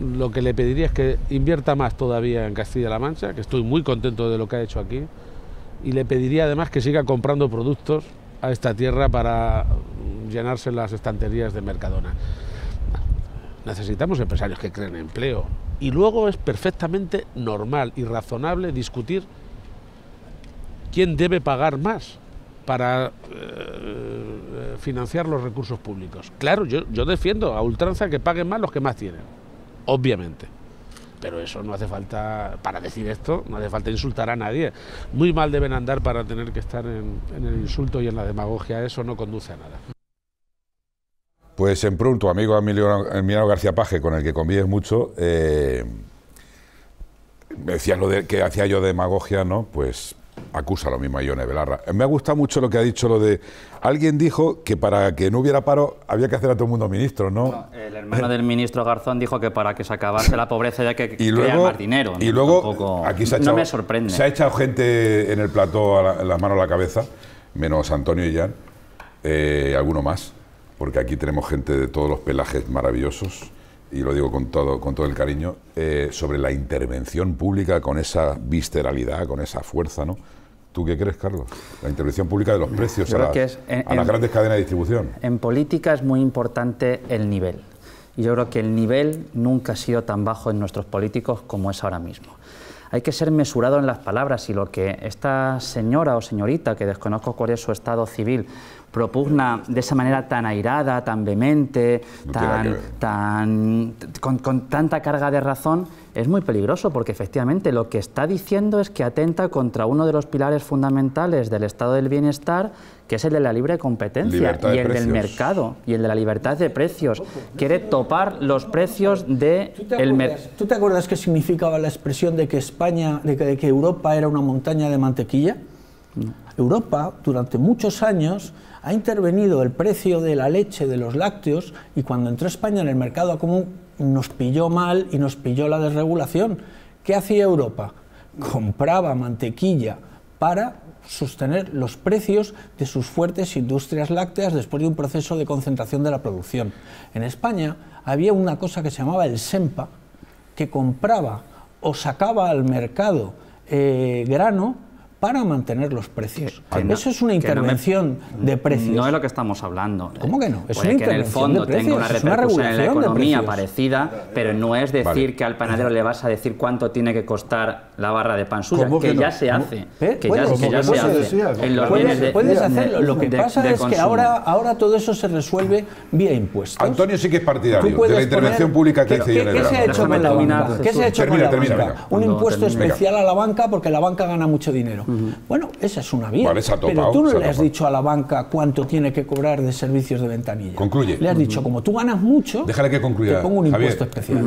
lo que le pediría es que invierta más todavía en Castilla-La Mancha, que estoy muy contento de lo que ha hecho aquí, y le pediría además que siga comprando productos a esta tierra para llenarse las estanterías de Mercadona. Necesitamos empresarios que creen empleo. Y luego es perfectamente normal y razonable discutir quién debe pagar más para eh, eh, financiar los recursos públicos. Claro, yo defiendo a ultranza que paguen más los que más tienen obviamente. Pero eso no hace falta, para decir esto, no hace falta insultar a nadie. Muy mal deben andar para tener que estar en, el insulto y en la demagogia, eso no conduce a nada. Pues en pronto, amigo Emilio García Paje, con el que convives mucho, eh, me decías lo de, que hacía yo demagogia, ¿no? Pues acusa lo mismo a Ione Belarra. Me ha gustado mucho lo que ha dicho lo de. Alguien dijo que para que no hubiera paro había que hacer a todo el mundo ministro, ¿no? el hermano del ministro Garzón dijo que para que se acabase la pobreza ya que y más dinero. Y luego, aquí se ha echado, no me sorprende. Se ha echado gente en el plató a las manos a la cabeza, menos Antonio y Jan, eh, alguno más, porque aquí tenemos gente de todos los pelajes maravillosos y lo digo con todo, con todo el cariño, eh, sobre la intervención pública con esa visceralidad, con esa fuerza, ¿no? ¿Tú qué crees, Carlos? La intervención pública de los precios a, a las grandes cadenas de distribución. En política es muy importante el nivel. Y yo creo que el nivel nunca ha sido tan bajo en nuestros políticos como es ahora mismo. Hay que ser mesurado en las palabras y lo que esta señora o señorita, que desconozco cuál es su estado civil, propugna de esa manera tan airada, tan vehemente, tan, con, tanta carga de razón, es muy peligroso porque efectivamente lo que está diciendo es que atenta contra uno de los pilares fundamentales del estado del bienestar, que es el de la libre competencia y el del mercado y el de la libertad de precios. Quiere topar los precios del de mercado. ¿Tú te acuerdas qué significaba la expresión de que España, de que, Europa era una montaña de mantequilla? Europa durante muchos años ha intervenido el precio de la leche, de los lácteos, y cuando entró España en el mercado común nos pilló mal y nos pilló la desregulación. ¿Qué hacía Europa? Compraba mantequilla para sostener los precios de sus fuertes industrias lácteas después de un proceso de concentración de la producción. En España había una cosa que se llamaba el SEMPA, que compraba o sacaba al mercado eh, grano para mantener los precios. Eso es una intervención de precios. No es lo que estamos hablando. ¿Cómo que no? Es una que intervención en el fondo de precios, una repercusión una en economía parecida, pero no es decir que al panadero le vas a decir cuánto tiene que costar la barra de pan suya, ¿Eh? que, ya se hace. Que ya, se, hace. en los puedes, puedes hacerlo. Lo que pasa es que ahora, ahora todo eso se resuelve vía impuestos. Antonio sí que es partidario de la intervención pública que ¿Qué se ha hecho con la ¿Qué se ha hecho con la banca? Un impuesto especial a la banca porque la banca gana mucho dinero. Bueno, esa es una vía. pero tú no le has dicho a la banca cuánto tiene que cobrar de servicios de ventanilla. Concluye. Le has dicho, como tú ganas mucho, déjale que Te pongo un impuesto especial.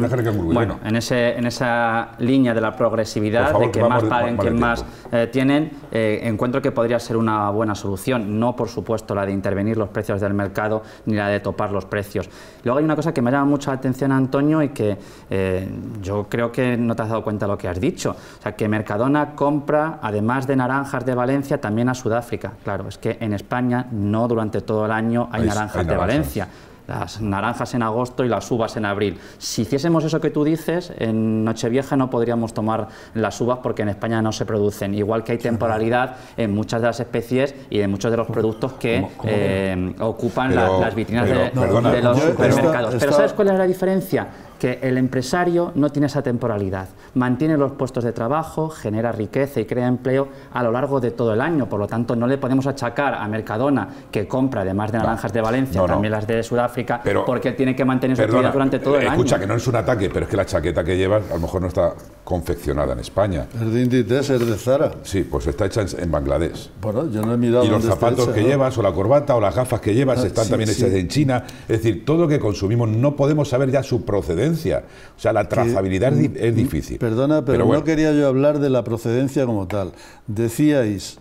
Bueno, en, ese, en esa línea de la progresividad, de que más paguen quien más eh, tienen, eh, encuentro que podría ser una buena solución. No, por supuesto, la de intervenir los precios del mercado ni la de topar los precios. Luego hay una cosa que me llama mucho la atención, Antonio, y que eh, yo creo que no te has dado cuenta de lo que has dicho. O sea, que Mercadona compra, además de naranjas de Valencia también a Sudáfrica. Claro, es que en España no durante todo el año hay, naranjas de Valencia las naranjas en agosto y las uvas en abril. Si hiciésemos eso que tú dices, en Nochevieja no podríamos tomar las uvas porque en España no se producen, igual que hay temporalidad en muchas de las especies y en muchos de los productos que eh, ocupan las vitrinas de, los supermercados. Pero ¿sabes cuál es la diferencia? que el empresario no tiene esa temporalidad, mantiene los puestos de trabajo, genera riqueza y crea empleo a lo largo de todo el año, por lo tanto no le podemos achacar a Mercadona que compra además de naranjas de Valencia, también las de Sudáfrica, pero, porque tiene que mantener su actividad durante todo el eh, escucha, año. Escucha, que no es un ataque, pero es que la chaqueta que llevas a lo mejor no está confeccionada en España. Es de Inditex, es de Zara. Sí, pues está hecha en, Bangladesh. Bueno, yo no he mirado. Y los zapatos que llevas, o la corbata, o las gafas que llevas, ah, están también hechas en China. Es decir, todo lo que consumimos no podemos saber ya su procedencia o sea, la trazabilidad es, difícil. Perdona, pero, no quería yo hablar de la procedencia como tal. Decíais,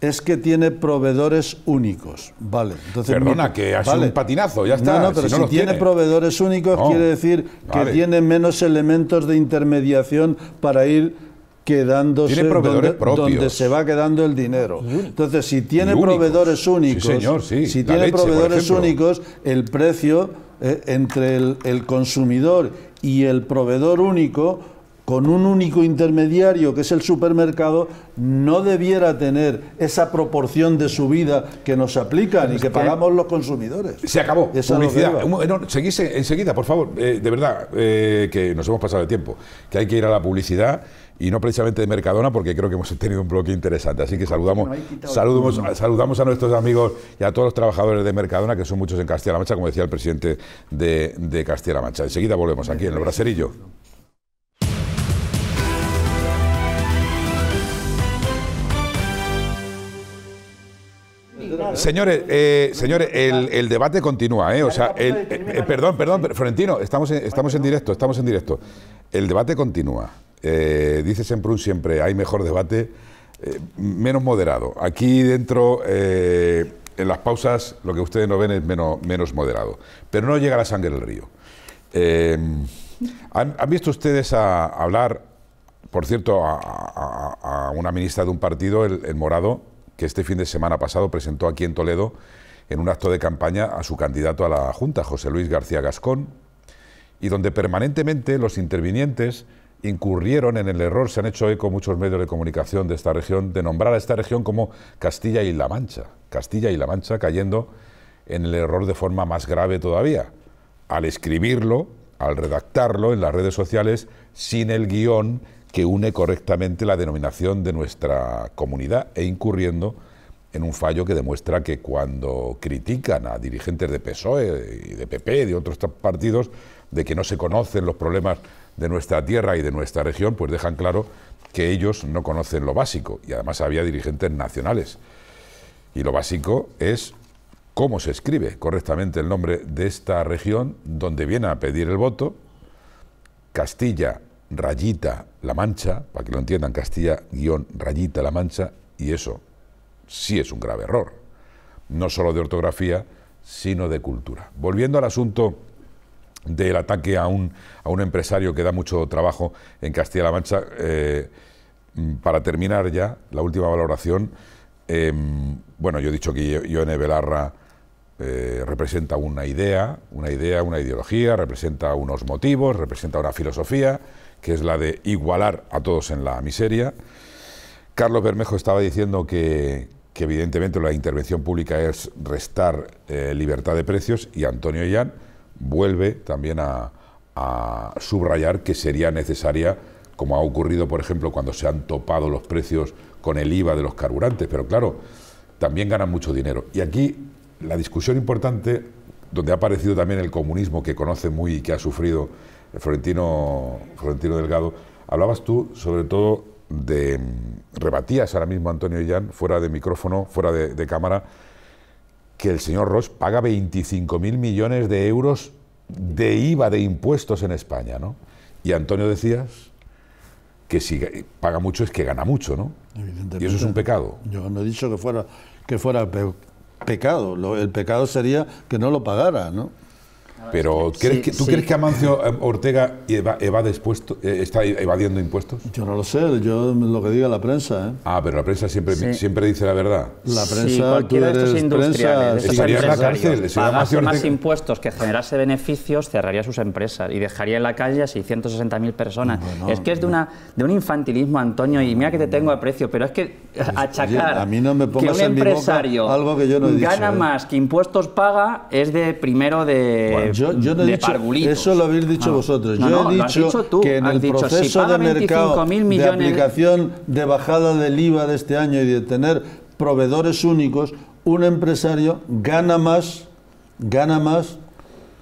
es que tiene proveedores únicos. Vale. Entonces, Perdona, que ha un patinazo, ya está. No, no, pero si, tiene, proveedores únicos, quiere decir que tiene menos elementos de intermediación para ir quedándose donde, se va quedando el dinero. Entonces, si tiene proveedores únicos, si tiene proveedores únicos, el precio eh, entre el consumidor y el proveedor único con un único intermediario, que es el supermercado, no debiera tener esa proporción de subida que nos aplican y que pagamos los consumidores. Se acabó. Publicidad. Eh, eh, enseguida, por favor. Eh, de verdad, que nos hemos pasado de tiempo. Que hay que ir a la publicidad y no precisamente de Mercadona, porque creo que hemos tenido un bloque interesante. Así que saludamos, saludamos, saludamos a nuestros amigos y a todos los trabajadores de Mercadona, que son muchos en Castilla-La Mancha, como decía el presidente de, de Castilla-La Mancha. Enseguida volvemos aquí en el Braserillo. Señores, eh, señores, el, debate continúa, eh, O sea, el, eh, perdón, perdón, Florentino, estamos en, estamos en directo, estamos en directo. El debate continúa. dice Semprún siempre, hay mejor debate, menos moderado. Aquí dentro, en las pausas, lo que ustedes no ven es menos, menos moderado. Pero no llega la sangre del río. ¿han, visto ustedes a, hablar, por cierto, a, una ministra de un partido, el Morado? que este fin de semana pasado presentó aquí en Toledo en un acto de campaña a su candidato a la Junta, José Luis García Gascón, y donde permanentemente los intervinientes incurrieron en el error, se han hecho eco muchos medios de comunicación de esta región, de nombrar a esta región como Castilla y La Mancha. Castilla y La Mancha cayendo en el error de forma más grave todavía. Al escribirlo, al redactarlo en las redes sociales, sin el guión que une correctamente la denominación de nuestra comunidad e incurriendo en un fallo que demuestra que cuando critican a dirigentes de PSOE y de PP y de otros partidos de que no se conocen los problemas de nuestra tierra y de nuestra región, pues dejan claro que ellos no conocen lo básico y además había dirigentes nacionales. Y lo básico es cómo se escribe correctamente el nombre de esta región donde viene a pedir el voto Castilla rayita la mancha, para que lo entiendan, Castilla guión rayita la mancha, y eso sí es un grave error, no solo de ortografía, sino de cultura. Volviendo al asunto del ataque a un, a un empresario que da mucho trabajo en Castilla-La Mancha, eh, mm, para terminar ya, la última valoración, em, bueno, yo he dicho que Ione Belarra eh, representa una idea, una idea, una ideología, representa unos motivos, representa una filosofía, que es la de igualar a todos en la miseria. Carlos Bermejo estaba diciendo que, evidentemente la intervención pública es restar eh, libertad de precios y Antonio Yan vuelve también a, a subrayar que sería necesaria, como ha ocurrido por ejemplo cuando se han topado los precios con el IVA de los carburantes, pero claro, también ganan mucho dinero. Y aquí la discusión importante, donde ha aparecido también el comunismo que conoce muy y que ha sufrido Florentino, Florentino Delgado, hablabas tú sobre todo de... rebatías ahora mismo Antonio Illán, fuera de micrófono, fuera de, cámara, que el señor Ross paga 25.000 millones de euros de IVA de impuestos en España, ¿no? Y Antonio decías que si paga mucho es que gana mucho, ¿no? Evidentemente, y eso es un pecado. Yo no he dicho que fuera que fuera pecado, el pecado sería que no lo pagara, ¿no? Pero ¿tú crees que Amancio eh, Ortega eh, está evadiendo impuestos? Yo no lo sé, yo lo que diga la prensa. ¿eh? Ah, pero la prensa siempre, siempre dice la verdad. La prensa, de estos industriales, estaría Si más impuestos que generase beneficios, cerraría sus empresas y dejaría en la calle a 660.000 personas. es que es de, una, de un infantilismo, Antonio, y mira que te tengo a precio, pero es que achacar mí no me que un empresario algo que yo gana más que impuestos paga es de primero de yo, yo no he dicho, Eso lo habéis dicho vosotros. yo he dicho, que en el proceso de mercado de aplicación de bajada del IVA de este año y de tener proveedores únicos, un empresario gana más, gana más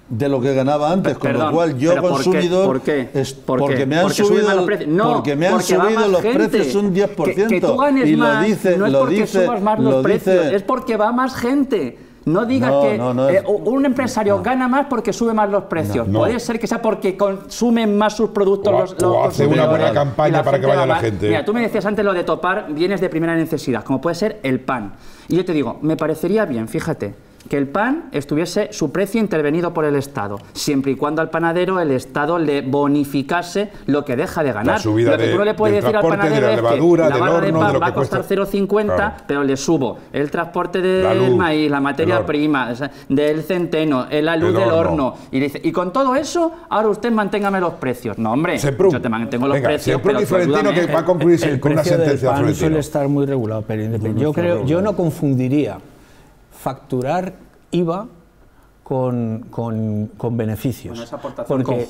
de lo que ganaba antes, con lo cual yo consumidor ¿por qué? porque me han subido los precios, no, porque me han subido los precios un 10% que, tú y lo dice, no es lo porque subas más los precios, es porque va más gente. No digas que eh, un empresario gana más porque sube más los precios. Puede ser que sea porque consumen más sus productos los, los o hace una buena campaña para que vaya la gente. Mira, tú me decías antes lo de topar bienes de primera necesidad, como puede ser el pan. Y yo te digo, me parecería bien, fíjate, que el pan estuviese su precio intervenido por el Estado, siempre y cuando al panadero el Estado le bonificase lo que deja de ganar. La subida lo que le puede decir al panadero de levadura, es que la horno, de pan va a costar 0,50, pero le subo el transporte del maíz, la materia prima, del centeno, eh, la luz del horno. Y dice, y con todo eso, ahora usted manténgame los precios. No, hombre, yo te mantengo los precios. Pero y Florentino que va a concluirse con una sentencia El pan suele estar muy regulado, pero independiente. Yo creo, yo no confundiría facturar IVA con, con, beneficios. porque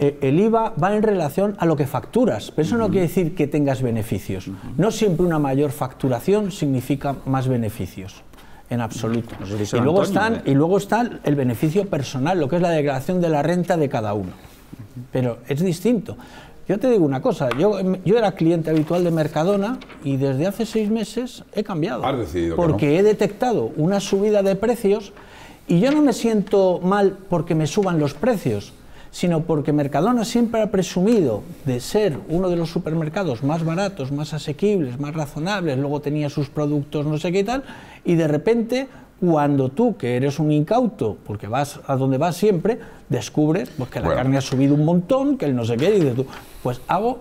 eh, el IVA va en relación a lo que facturas, pero eso no quiere decir que tengas beneficios. No siempre una mayor facturación significa más beneficios en absoluto. y, luego están, ¿eh? y luego está el beneficio personal, lo que es la declaración de la renta de cada uno. Pero es distinto. Yo te digo una cosa, yo, era cliente habitual de Mercadona y desde hace seis meses he cambiado. porque he detectado una subida de precios y yo no me siento mal porque me suban los precios, sino porque Mercadona siempre ha presumido de ser uno de los supermercados más baratos, más asequibles, más razonables, luego tenía sus productos no sé qué tal, y de repente cuando tú, que eres un incauto, porque vas a donde vas siempre, descubres pues, que la carne ha subido un montón, que él no se qué, y dices tú, pues hago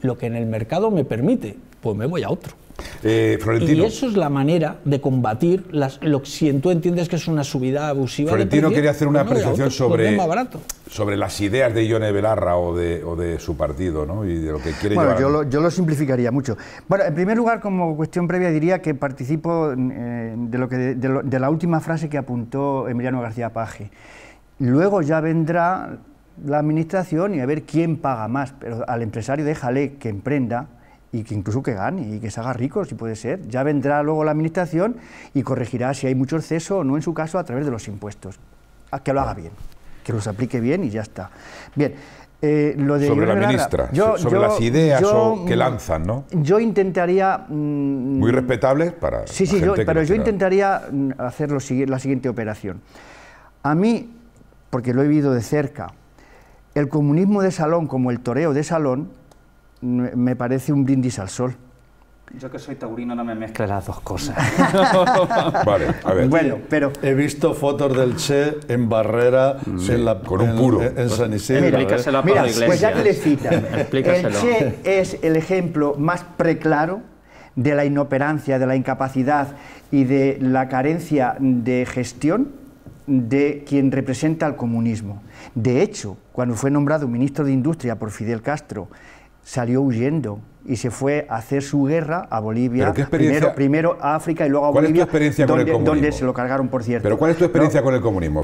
lo que en el mercado me permite, pues me voy a otro. Eh, y eso es la manera de combatir lo que si tú entiendes que es una subida abusiva. Florentino quería hacer una apreciación sobre, sobre las ideas de Ione Belarra o de, su partido ¿no? y de lo que quiere bueno, Yo lo, simplificaría mucho. Bueno, en primer lugar, como cuestión previa, diría que participo eh, de, lo que, de, la última frase que apuntó Emiliano García Paje. Luego ya vendrá la administración y a ver quién paga más, pero al empresario déjale que emprenda y que incluso que gane y que se haga rico, si puede ser. Ya vendrá luego la administración y corregirá si hay mucho exceso o no en su caso a través de los impuestos. que lo haga bien, que los aplique bien y ya está. Bien, eh, lo de sobre la ministra, sobre las ideas mm, que lanzan, ¿no? Yo intentaría... Mm, Muy respetables para... Sí, sí, pero yo intentaría mm, hacer la siguiente operación. A mí, porque lo he vivido de cerca, el comunismo de salón como el toreo de salón me parece un brindis al sol. Yo que soy taurino no me mezcla las dos cosas. vale, a ver. Bueno, pero... He visto fotos del Che en Barrera, en con un puro. En, pues, San Isidro. Eh, Mira, Explícaselo Pues ya que le citan, el Che es el ejemplo más preclaro de la inoperancia, de la incapacidad y de la carencia de gestión de quien representa al comunismo. De hecho, cuando fue nombrado ministro de Industria por Fidel Castro salió huyendo y se fue a hacer su guerra a Bolivia, primero, primero, a África y luego a Bolivia, donde, se lo cargaron, por cierto. Pero ¿cuál es tu experiencia con el comunismo,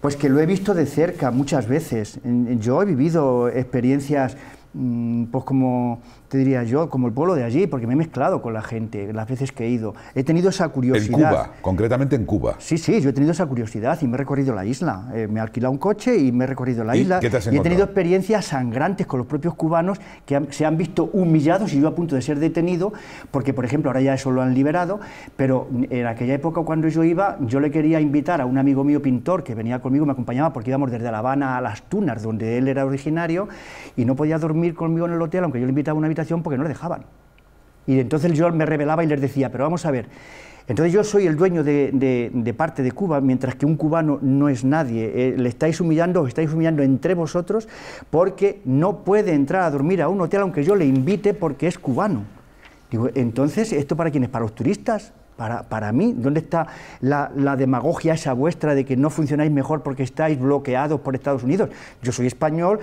Pues que lo he visto de cerca muchas veces. Yo he vivido experiencias mm, pues como diría yo, como el pueblo de allí, porque me he mezclado con la gente las veces que he ido. He tenido esa curiosidad. En Cuba, concretamente en Cuba. Sí, sí, yo he tenido esa curiosidad y me he recorrido la isla. Eh, me he alquilado un coche y me he recorrido la isla. y he tenido experiencias sangrantes con los propios cubanos que se han visto humillados y yo a punto de ser detenido, porque por ejemplo ahora ya eso lo han liberado, pero en aquella época cuando yo iba, yo le quería invitar a un amigo mío pintor que venía conmigo, me acompañaba porque íbamos desde La Habana a Las Tunas, donde él era originario, y no podía dormir conmigo en el hotel, aunque yo le invitaba a una habitación porque no dejaban. Y entonces yo me rebelaba y les decía, pero vamos a ver, entonces yo soy el dueño de, parte de Cuba, mientras que un cubano no es nadie. Eh, le estáis humillando, os estáis humillando entre vosotros porque no puede entrar a dormir a un hotel aunque yo le invite porque es cubano. Digo, entonces, ¿esto para quién es? ¿Para los turistas? Para, para, mí, ¿dónde está la, la, demagogia esa vuestra de que no funcionáis mejor porque estáis bloqueados por Estados Unidos? Yo soy español,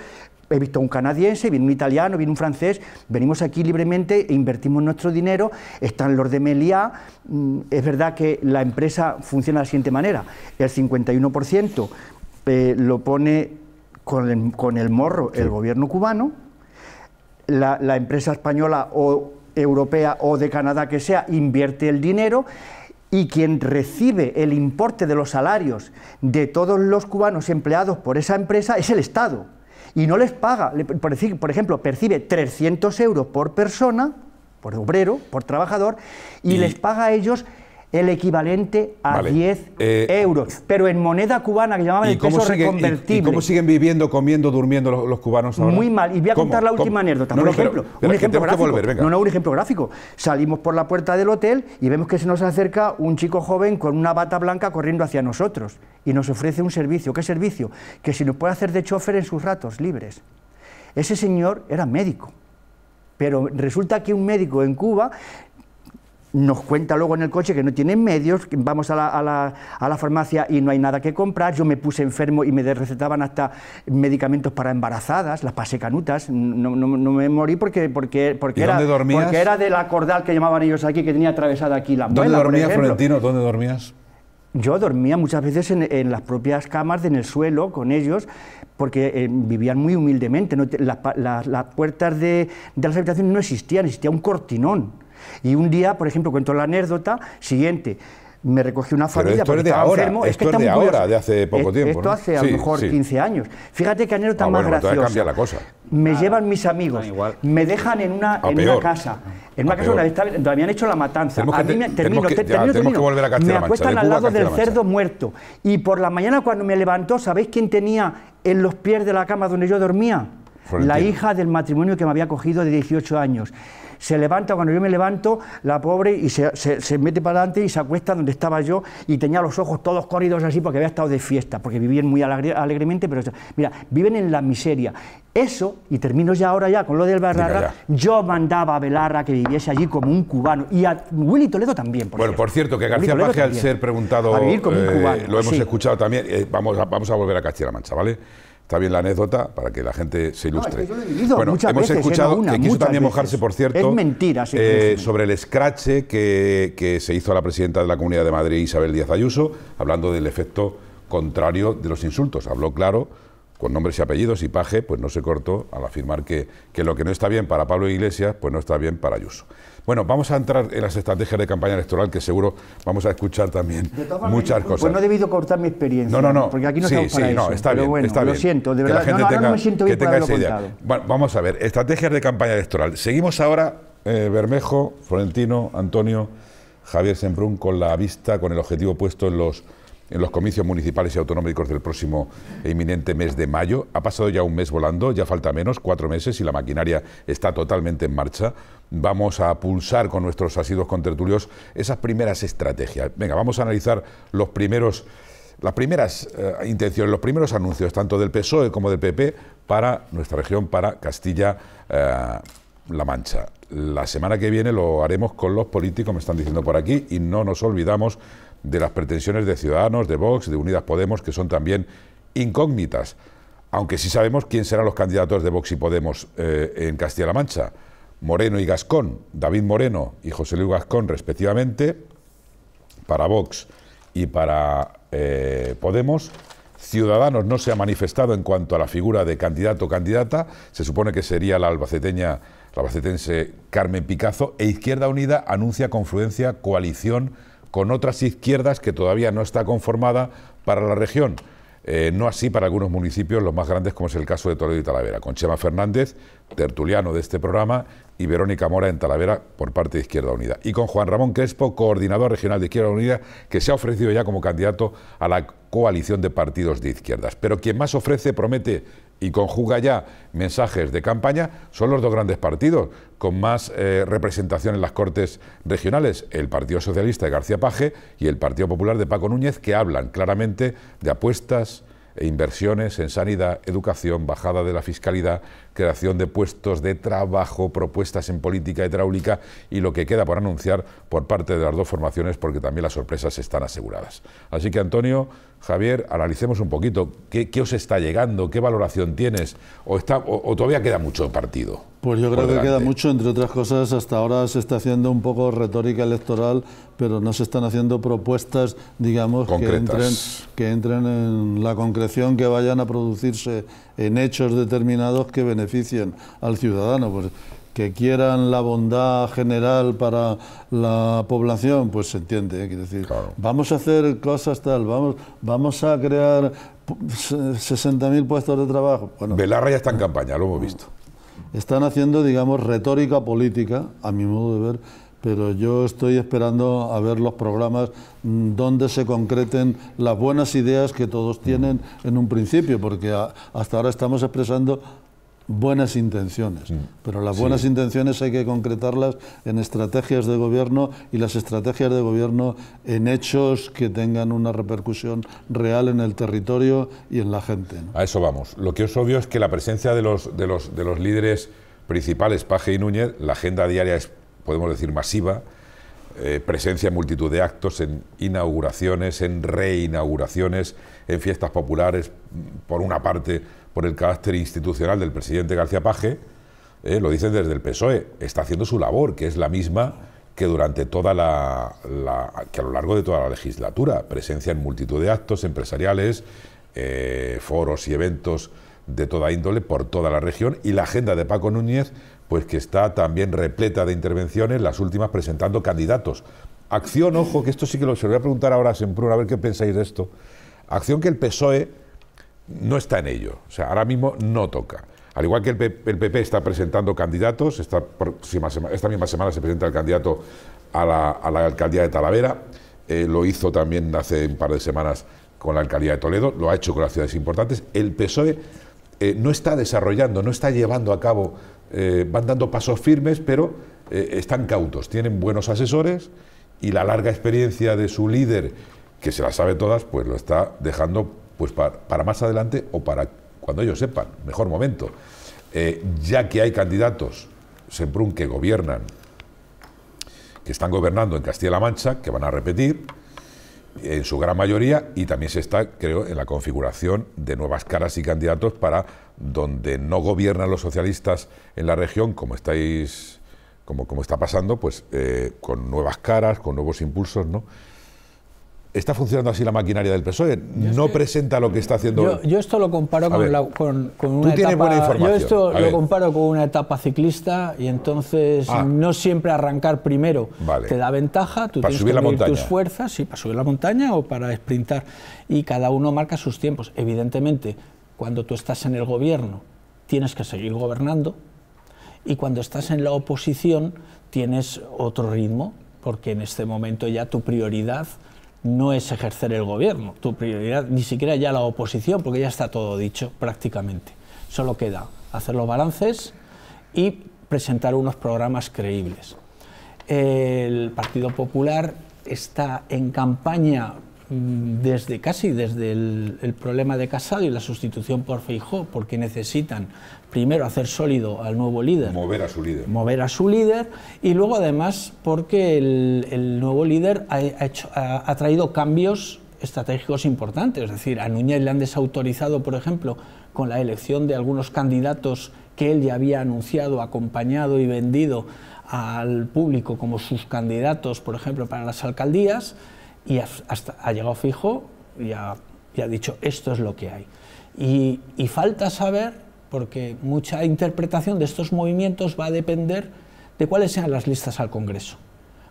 he visto un canadiense, viene un italiano, viene un francés, venimos aquí libremente e invertimos nuestro dinero, están los de Meliá, mm, es verdad que la empresa funciona de la siguiente manera, el 51% eh, lo pone con el, morro el gobierno cubano, la empresa española o europea o de Canadá que sea invierte el dinero y quien recibe el importe de los salarios de todos los cubanos empleados por esa empresa es el Estado y no les paga, por, ejemplo, percibe 300 euros por persona, por obrero, por trabajador, y, y... les paga a ellos el equivalente a 10 eh, euros, pero en moneda cubana que llamaban Y, cómo siguen viviendo, comiendo, durmiendo los, cubanos ahora? Muy mal. Y voy a contar la última anécdota. por ejemplo, un ejemplo gráfico. no, un ejemplo gráfico. Salimos por la puerta del hotel y vemos que se nos acerca un chico joven con una bata blanca corriendo hacia nosotros y nos ofrece un servicio. ¿Qué servicio? Que se nos puede hacer de chofer en sus ratos libres. Ese señor era médico. Pero resulta que un médico en Cuba nos cuenta luego en el coche que no tienen medios, vamos a la, farmacia y no hay nada que comprar, yo me puse enfermo y me recetaban hasta medicamentos para embarazadas, las pasecanutas, no, no, me morí porque, porque, porque, era, porque era de la cordal que llamaban ellos aquí, que tenía atravesada aquí la muela, ¿Dónde dormías, Florentino? ¿Dónde dormías? Yo dormía muchas veces en, las propias camas, en el suelo, con ellos, porque eh, vivían muy humildemente. las puertas de, de, las habitaciones no existían, existía un cortinón. Y un día, por ejemplo, cuento la anécdota siguiente me recogió una familia pero es de ahora, Esto es de ahora, de hace poco tiempo. Esto hace a lo mejor 15 años. Fíjate qué anécdota ah, más graciosa. Me llevan mis ah, amigos, me dejan en una, en una casa. En una casa donde, habían hecho la matanza. termino, termino, termino. me acuestan al lado del cerdo muerto. Y por la mañana cuando me levantó, ¿sabéis quién tenía en los pies de la cama donde yo dormía? la hija del matrimonio que me había cogido de 18 años. Se levanta, cuando yo me levanto, la pobre, y se, mete para adelante y se acuesta donde estaba yo, y tenía los ojos todos corridos así porque había estado de fiesta, porque vivían muy alegremente, pero mira, viven en la miseria. Eso, y termino ya ahora ya con lo del Barrarra, yo mandaba a Velarra que viviese allí como un cubano, y a Willy Toledo también, por Bueno, por cierto, que García Paje, al ser preguntado, a vivir como un eh, cubano, lo hemos escuchado también, eh, vamos, vamos a volver a Castilla-La Mancha, ¿vale? está bien la anécdota para que la gente se ilustre. bueno, hemos ¿eh? escuchado que quiso también mojarse, por cierto, eh, es mentira, sobre el escrache que, se hizo a la presidenta de la Comunidad de Madrid, Isabel Díaz Ayuso, hablando del efecto contrario de los insultos. Habló claro con nombres y apellidos y paje, pues no se cortó al afirmar que, que, lo que no está bien para Pablo Iglesias, pues no está bien para Ayuso. Bueno, vamos a entrar en las estrategias de campaña electoral, que seguro vamos a escuchar también muchas pues cosas. Pues no he debido cortar mi experiencia. No, no, no. Porque aquí no estamos para sí, no, está bien, lo siento, de verdad. no, me siento bien que Bueno, vamos a ver, estrategias de campaña electoral. Seguimos ahora, eh, Bermejo, Florentino, Antonio, Javier Sembrún, con la vista, con el objetivo puesto en los en los comicios municipales y autonómicos del próximo e inminente mes de mayo. Ha pasado ya un mes volando, ya falta menos, cuatro meses y la maquinaria está totalmente en marcha vamos a pulsar con nuestros asiduos contertulios esas primeras estrategias. Venga, vamos a analizar los primeros, las primeras eh, intenciones, los primeros anuncios, tanto del PSOE como del PP, para nuestra región, para Castilla-La eh, Mancha. La semana que viene lo haremos con los políticos, me están diciendo por aquí, y no nos olvidamos de las pretensiones de Ciudadanos, de Vox, de Unidas Podemos, que son también incógnitas. Aunque sí sabemos quién serán los candidatos de Vox y Podemos eh, en Castilla-La Mancha. Moreno y Gascón, David Moreno y José Luis Gascón respectivamente, para Vox y para eh, Podemos. Ciudadanos no se ha manifestado en cuanto a la figura de candidato o candidata, se supone que sería la albaceteña, la albacetense Carmen Picazo, e Izquierda Unida anuncia confluencia, coalición con otras izquierdas que todavía no está conformada para la región. Eh, no así para algunos municipios, los más grandes, como es el caso de Toledo y Talavera, con Chema Fernández, tertuliano de este programa, y Verónica Mora en Talavera por parte de Izquierda Unida. Y con Juan Ramón Crespo, coordinador regional de Izquierda Unida, que se ha ofrecido ya como candidato a la coalición de partidos de izquierdas. Pero quien más ofrece promete y conjuga ya mensajes de campaña, son los dos grandes partidos con más eh, representación en las Cortes regionales, el Partido Socialista de García Paje y el Partido Popular de Paco Núñez, que hablan claramente de apuestas e inversiones en sanidad, educación, bajada de la fiscalidad, creación de puestos de trabajo, propuestas en política hidráulica y lo que queda por anunciar por parte de las dos formaciones, porque también las sorpresas están aseguradas. Así que, Antonio, Javier, analicemos un poquito qué, os está llegando, qué valoración tienes, o, está, o, todavía queda mucho partido. Pues yo creo que queda mucho, entre otras cosas, hasta ahora se está haciendo un poco retórica electoral, pero no se están haciendo propuestas, digamos, que entren en la concreción, que vayan a producirse en hechos determinados que beneficien al ciudadano. Pues que quieran la bondad general para la población, pues se entiende, ¿eh? decir, vamos a hacer cosas tal, vamos, vamos a crear 60.000 puestos de trabajo. Bueno, Belarra ya está en campaña, lo hemos visto. Están haciendo, digamos, retórica política, a mi modo de ver, pero yo estoy esperando a ver los programas mm, donde se concreten las buenas ideas que todos tienen en un principio, porque hasta ahora estamos expresando buenas intenciones, mm. pero las buenas intenciones hay que concretarlas en estrategias de gobierno y las estrategias de gobierno en hechos que tengan una repercusión real en el territorio y en la gente. A eso vamos. Lo que es obvio es que la presencia de los, de los, de los líderes principales, Paje y Núñez, la agenda diaria es podemos decir, masiva, eh, presencia en multitud de actos, en inauguraciones, en reinauguraciones, en fiestas populares, por una parte por el carácter institucional del presidente García Paje, eh, lo dicen desde el PSOE, está haciendo su labor, que es la misma que durante toda la, que a lo largo de toda la legislatura, presencia en multitud de actos empresariales, eh, foros y eventos de toda índole por toda la región y la agenda de Paco Núñez pues que está también repleta de intervenciones, las últimas presentando candidatos. Acción, ojo, que esto sí que lo, se voy a preguntar ahora a a ver qué pensáis de esto. Acción que el PSOE no está en ello, o sea, ahora mismo no toca. Al igual que el, PP está presentando candidatos, esta, esta misma semana se presenta el candidato a la, alcaldía de Talavera, eh, lo hizo también hace un par de semanas con la alcaldía de Toledo, lo ha hecho con las ciudades importantes. El PSOE eh, no está desarrollando, no está llevando a cabo eh, van dando pasos firmes, pero eh, están cautos, tienen buenos asesores y la larga experiencia de su líder, que se la sabe todas, pues lo está dejando pues, para, más adelante o para cuando ellos sepan, mejor momento. Eh, ya que hay candidatos, Semprún, que gobiernan, que están gobernando en Castilla-La Mancha, que van a repetir, en su gran mayoría y también se está, creo, en la configuración de nuevas caras y candidatos para donde no gobiernan los socialistas en la región, como estáis, como, como está pasando, pues eh, con nuevas caras, con nuevos impulsos, ¿no? ¿Está funcionando así la maquinaria del PSOE? ¿No presenta lo que está haciendo...? Yo, esto lo comparo con, una etapa... esto lo comparo con una etapa ciclista y entonces ah. no siempre arrancar primero te da ventaja, tú tienes subir la montaña. tus fuerzas, y para subir la montaña o para sprintar. Y cada uno marca sus tiempos. Evidentemente, cuando tú estás en el gobierno, tienes que seguir gobernando y cuando estás en la oposición, tienes otro ritmo, porque en este momento ya tu prioridad no es ejercer el gobierno, tu prioridad ni siquiera ya la oposición, porque ya está todo dicho prácticamente. Solo queda hacer los balances y presentar unos programas creíbles. El Partido Popular está en campaña desde casi desde el, problema de Casado y la sustitución por Feijó, porque necesitan primero hacer sólido al nuevo líder. Mover a su líder. Mover a su líder y luego además porque el, nuevo líder ha, traído cambios estratégicos importantes. Es decir, a Núñez le han desautorizado, por ejemplo, con la elección de algunos candidatos que él ya había anunciado, acompañado y vendido al público como sus candidatos, por ejemplo, para las alcaldías y hasta ha llegado fijo y ha, dicho esto es lo que hay. Y, y, falta saber, porque mucha interpretación de estos movimientos va a depender de cuáles sean las listas al Congreso.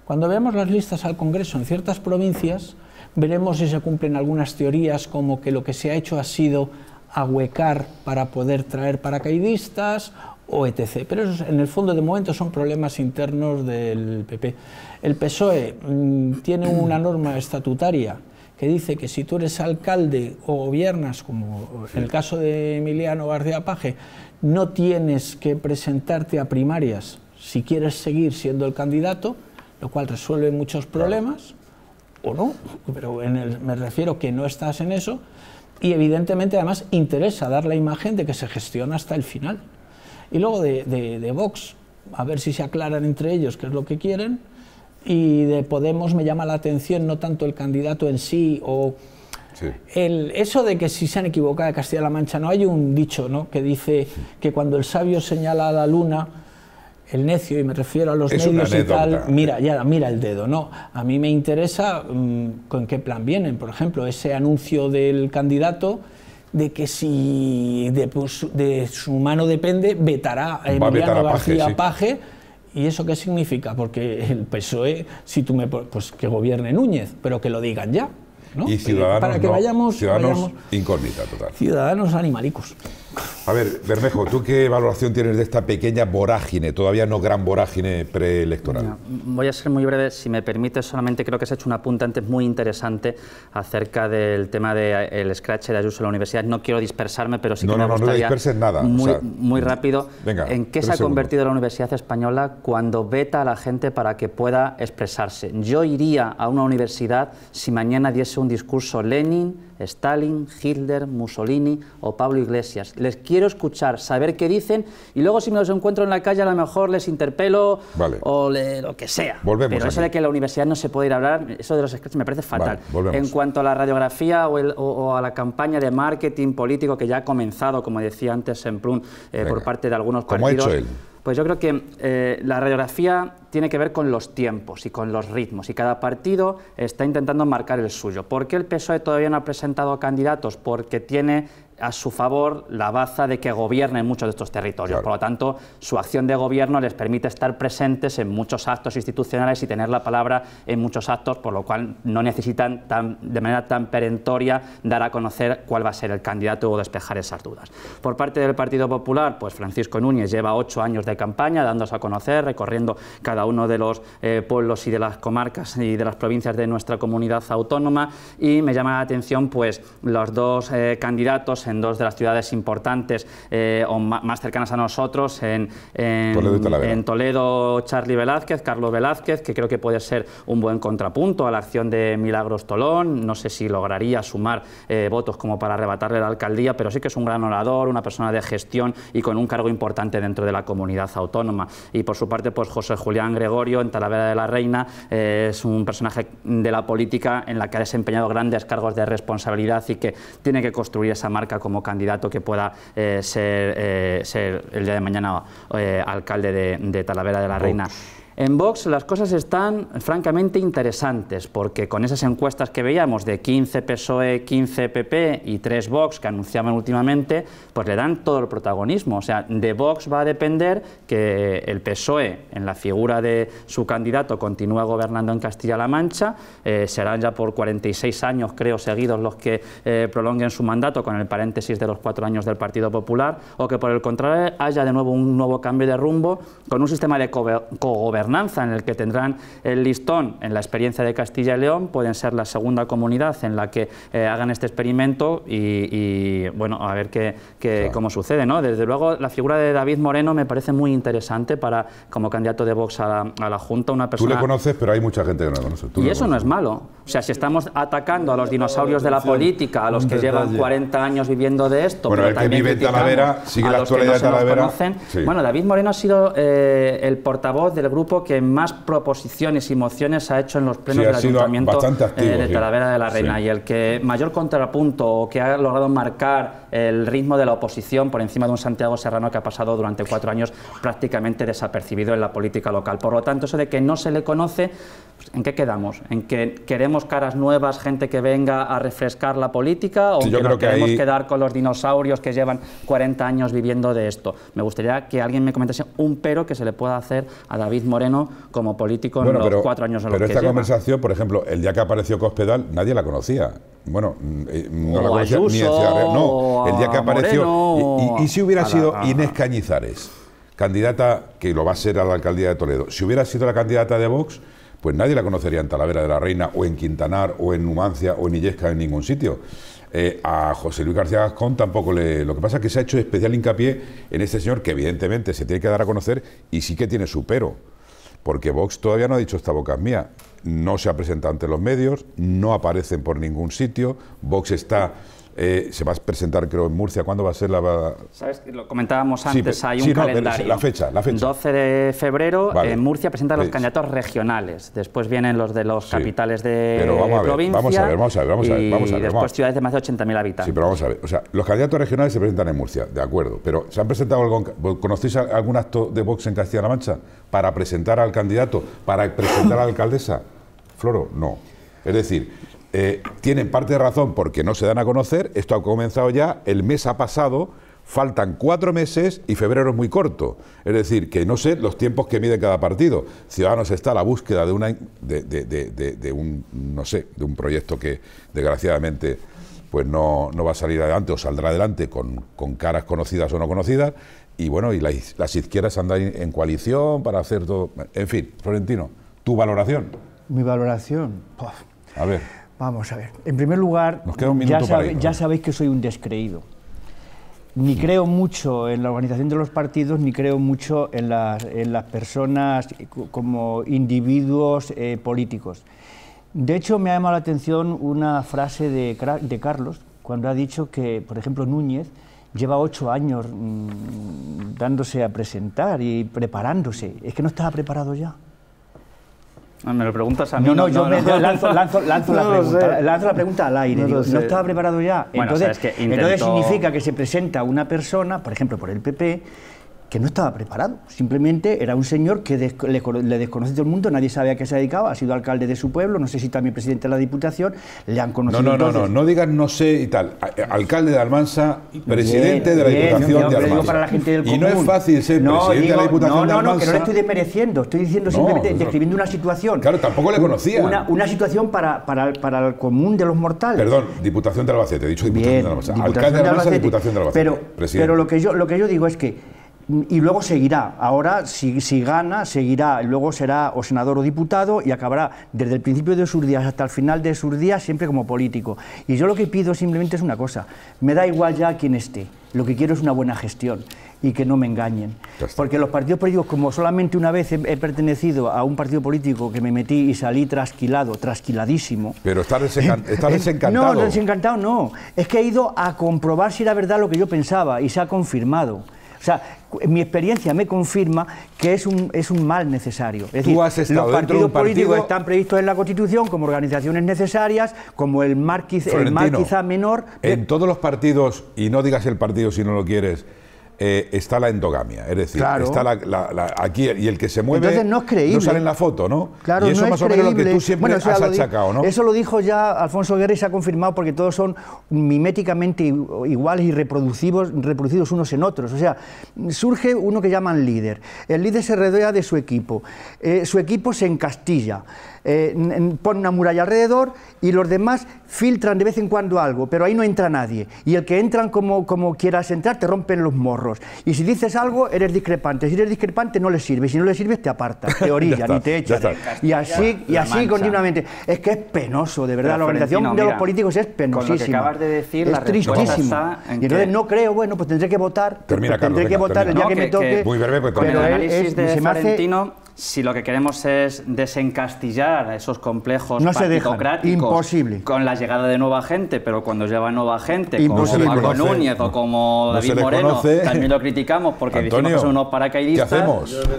Cuando veamos las listas al Congreso en ciertas provincias, veremos si se cumplen algunas teorías como que lo que se ha hecho ha sido ahuecar para poder traer paracaidistas o etc. Pero en el fondo de momento son problemas internos del PP. El PSOE mm, tiene una norma estatutaria que dice que si tú eres alcalde o gobiernas, como en el caso de Emiliano García no tienes que presentarte a primarias si quieres seguir siendo el candidato, lo cual resuelve muchos problemas, o no, pero en me refiero que no estás en eso, y evidentemente además interesa dar la imagen de que se gestiona hasta el final y luego de, Vox, a ver si se aclaran entre ellos qué es lo que quieren, y de Podemos me llama la atención no tanto el candidato en sí o... El, eso de que si se han equivocado de Castilla-La Mancha, no hay un dicho ¿no? que dice que cuando el sabio señala a la luna, el necio, y me refiero a los necios, y tal, mira, ya, mira el dedo, ¿no? A mí me interesa mm, con qué plan vienen. Por ejemplo, ese anuncio del candidato de que si de, pues, de su mano depende, vetará a Emiliano Paje, ¿Y eso qué significa? Porque el PSOE, si tú me, pues que gobierne Núñez, pero que lo digan ya. ¿no? Y ciudadanos, para que vayamos, ciudadanos incógnita total. Ciudadanos animalicos. A ver, Bermejo, ¿tú qué valoración tienes de esta pequeña vorágine, todavía no gran vorágine preelectoral? voy a ser muy breve, si me permite, solamente creo que se ha hecho una apunte antes muy interesante acerca del tema del de eh, scratch de Ayuso en la universidad. No quiero dispersarme, pero si que no, me no, No, no nada. Muy, muy rápido, ¿en qué se ha convertido la universidad española cuando veta a la gente para que pueda expresarse? Yo iría a una universidad si mañana diese un discurso Lenin, Stalin, Hitler, Mussolini o Pablo Iglesias. Les quiero escuchar, saber qué dicen y luego si me los encuentro en la calle a lo mejor les interpelo o lo que sea. Volvemos Pero eso de que en la universidad no se puede ir a hablar, eso de los escritos me parece fatal. en cuanto a la radiografía o, a la campaña de marketing político que ya ha comenzado, como decía antes en plun eh, por parte de algunos partidos... Como ha hecho él. Pues yo creo que eh, la radiografía tiene que ver con los tiempos y con los ritmos y cada partido está intentando marcar el suyo. ¿Por qué el PSOE todavía no ha presentado candidatos? Porque tiene a su favor la baza de que en muchos de estos territorios. Por lo tanto, su acción de gobierno les permite estar presentes en muchos actos institucionales y tener la palabra en muchos actos, por lo cual no necesitan tan, de manera tan perentoria dar a conocer cuál va a ser el candidato o despejar esas dudas. Por parte del Partido Popular, pues Francisco Núñez lleva ocho años de campaña dándose a conocer, recorriendo cada uno de los eh, pueblos y de las comarcas y de las provincias de nuestra comunidad autónoma y me llama la atención pues los dos eh, candidatos en dos de las ciudades importantes eh, o más cercanas a nosotros, en, en, Toledo, Charlie Velázquez, Carlos Velázquez, que creo que puede ser un buen contrapunto a la acción de Milagros Tolón. No sé si lograría sumar eh, votos como para arrebatarle la alcaldía, pero sí que es un gran orador, una persona de gestión y con un cargo importante dentro de la comunidad autónoma. Y por su parte, pues José Julián Gregorio, en Talavera de la Reina, eh, es un personaje de la política en la que ha desempeñado grandes cargos de responsabilidad y que tiene que construir esa marca como candidato que pueda eh, ser, eh, ser, el día de mañana eh, alcalde de, Talavera de la Reina. En Vox las cosas están francamente interesantes, porque con esas encuestas que veíamos de 15 PSOE, 15 PP y 3 Vox que anunciaban últimamente, pues le dan todo el protagonismo. O sea, de Vox va a depender que el PSOE, en la figura de su candidato, continúe gobernando en Castilla-La Mancha. Eh, serán ya por 46 años, creo, seguidos los que eh, prolonguen su mandato con el paréntesis de los cuatro años del Partido Popular, o que por el contrario haya de nuevo un nuevo cambio de rumbo con un sistema de co en el que tendrán el listón en la experiencia de Castilla y León, pueden ser la segunda comunidad en la que eh, hagan este experimento y, bueno, a ver qué, cómo sucede. ¿no? Desde luego, la figura de David Moreno me parece muy interesante para como candidato de Vox a la, Junta, una persona... Tú le conoces, pero hay mucha gente que no lo conoce. Tú y eso no es malo. O sea, si estamos atacando a los dinosaurios de la política, a los que llevan 40 años viviendo de esto, bueno, pero el que vive Talavera, sigue la actualidad de Talavera. Bueno, David Moreno ha sido eh, el portavoz del grupo que más proposiciones y mociones ha hecho en los plenos del Ayuntamiento eh, de Talavera de la Reina y el que mayor contrapunto o que ha logrado marcar el ritmo de la oposición por encima de un Santiago Serrano que ha pasado durante cuatro años prácticamente desapercibido en la política local. Por lo tanto, eso de que no se le conoce, pues, ¿en qué quedamos? ¿En que queremos caras nuevas, gente que venga a refrescar la política o que queremos quedar con los dinosaurios que llevan 40 años viviendo de esto? Me gustaría que alguien me comentase un pero que se le pueda hacer a David Moreno como político en los cuatro años en los que esta conversación, por ejemplo, el día que apareció Cospedal, nadie la conocía bueno, mm, eh, no la conocía eh, el día que apareció. y, si hubiera sido Inés Cañizares, candidata que lo va a ser a la alcaldía de Toledo, si hubiera sido la candidata de Vox, pues nadie la conocería en Talavera de la Reina, o en Quintanar, o en Numancia, o en Illesca, en ningún sitio. Eh, a José Luis García Gascón tampoco le. Lo que pasa es que se ha hecho especial hincapié en este señor que, evidentemente, se tiene que dar a conocer y sí que tiene su pero. Porque Vox todavía no ha dicho esta boca mía no se ha presentado ante los medios, no aparecen por ningún sitio, Vox está... Eh, se va a presentar creo en Murcia, ¿cuándo va a ser la...? Lo comentábamos antes, hay un calendario. La fecha, la fecha. 12 de febrero, en eh, Murcia presentan los pues- candidatos regionales, después vienen los de los capitales de pero A ver, vamos a ver, vamos a ver, vamos a ver. y después ciudades de más de 80.000 habitantes. Sí, pero vamos a ver, o sea, los candidatos regionales se presentan en Murcia, de acuerdo, pero ¿se han presentado ¿Conocéis algún acto de Vox en Castilla-La Mancha para presentar al candidato, para presentar a la alcaldesa? Floro, no. Es decir, eh, tienen parte de razón porque no se dan a conocer, esto ha comenzado ya, el mes ha pasado, faltan cuatro meses y febrero es muy corto. Es decir, que no sé los tiempos que mide cada partido. Ciudadanos está a la búsqueda de, una, de, un, no sé, de un proyecto que desgraciadamente pues no, va a salir adelante o saldrá adelante con, caras conocidas o no conocidas. Y bueno, y las, las izquierdas andan en coalición para hacer todo. En fin, Florentino, tu valoración. Mi valoración. A ver. Vamos a ver. En primer lugar, ya, sabéis que soy un descreído. Ni creo mucho en la organización de los partidos, ni creo mucho en las, personas como individuos eh, políticos. De hecho, me ha llamado la atención una frase de, Carlos, cuando ha dicho que, por ejemplo, Núñez lleva ocho años mm, dándose a presentar y preparándose. Es que no estaba preparado ya. Ah, me lo preguntas a mí. No, no, yo lanzo, lanzo la pregunta, lanzo la pregunta al aire. no, estaba preparado ya. entonces, entonces significa que se presenta una persona, por ejemplo, por el PP, que no estaba preparado. Simplemente era un señor que le, le, desconoce todo el mundo, nadie sabe a qué se dedicaba, ha sido alcalde de su pueblo, no sé si también presidente de la Diputación, le han conocido. No, no, no, no, no digas no sé y tal. Eh, alcalde de Almansa, presidente de la Diputación de Para la gente del y no es fácil ser no, presidente de la Diputación de Almansa. No, no, que no le estoy desmereciendo, estoy diciendo simplemente, describiendo una situación. Claro, tampoco le conocía. Una, situación para, para, para, el común de los mortales. Perdón, Diputación de Albacete, he dicho Diputación de Almansa. alcalde de Albacete, Diputación de Albacete. Pero, pero lo, que yo, lo que yo digo es que y luego seguirá. Ahora, si, gana, seguirá. Luego será o senador o diputado y acabará desde el principio de sus días hasta el final de sus días siempre como político. Y yo lo que pido simplemente es una cosa. Me da igual ya quién esté. Lo que quiero es una buena gestión y que no me engañen. Porque los partidos políticos, como solamente una vez he, pertenecido a un partido político que me metí y salí trasquilado, trasquiladísimo. Pero está desencantado. Eh, no, desencantado no. Es que he ido a comprobar si era verdad lo que yo pensaba y se ha confirmado. O sea, mi experiencia me confirma que es un, es un mal necesario. Es decir, los partidos políticos están previstos en la Constitución como organizaciones necesarias, como el mar, quizá menor. En todos los partidos, y no digas el partido si no lo quieres, eh, está la endogamia, es decir, está aquí y el que se mueve no, es creíble. no sale en la foto, ¿no? Claro, y eso más es o menos lo que tú siempre has achacado, ¿no? Eso lo dijo ya Alfonso Guerra y se ha confirmado porque todos son miméticamente iguales y reproducidos, reproducidos unos en otros. O sea, surge uno que llaman líder. El líder se rodea de su equipo, eh, su equipo se encastilla eh, pone una muralla alrededor y los demás filtran de vez en cuando algo, pero ahí no entra nadie. Y el que entran como, como quieras entrar te rompen los morros. Y si dices algo, eres discrepante. Si eres discrepante, no le sirve. Si no le sirves, te apartas, te orillas, y te echa Y así, y así continuamente. Es que es penoso, de verdad. La, organización de los políticos es penosísima. lo que acabas de decir, es la tristísima. y entonces no creo, bueno, pues tendré que votar. Termina, tendré que votar ya que, me toque. muy breve, pues, con el análisis de Florentino, si lo que queremos es desencastillar a esos complejos no Imposible. con la llegada de nueva gente, pero cuando lleva nueva gente, como Paco Núñez o como David Moreno, también lo criticamos porque Antonio, decimos unos paracaidistas.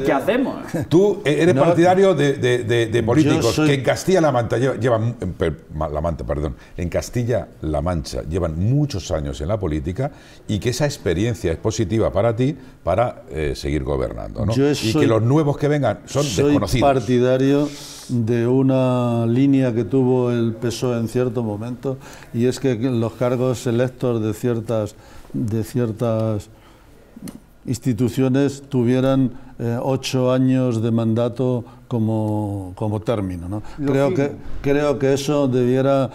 ¿Qué hacemos? Tú eres partidario de, políticos que en Castilla-La Mancha llevan, eh, la perdón, en Castilla-La Mancha llevan muchos años en la política y que esa experiencia es positiva para ti para eh, seguir gobernando, y que los nuevos que vengan son soy desconocidos. partidario de una línea que tuvo el PSOE en cierto momento, y es que los cargos electos de ciertas, de ciertas instituciones tuvieran eh, ocho años de mandato como, término. Creo, que, creo que eso debiera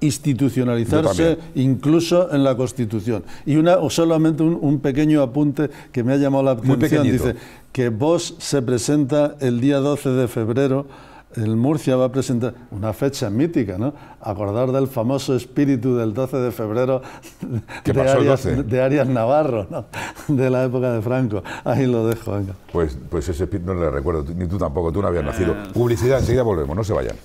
institucionalizarse incluso en la Constitución. Y una, o solamente un, pequeño apunte que me ha llamado la atención. Dice que vos se presenta el día 12 de febrero el Murcia va a presentar una fecha mítica, ¿no? Acordar del famoso espíritu del 12 de febrero de Arias, de, Arias, Navarro, ¿no? de la época de Franco. Ahí lo dejo. Venga. Pues, pues ese espíritu no le recuerdo, ni tú tampoco, tú no habías nacido. Ah. Publicidad, enseguida volvemos, no se vayan.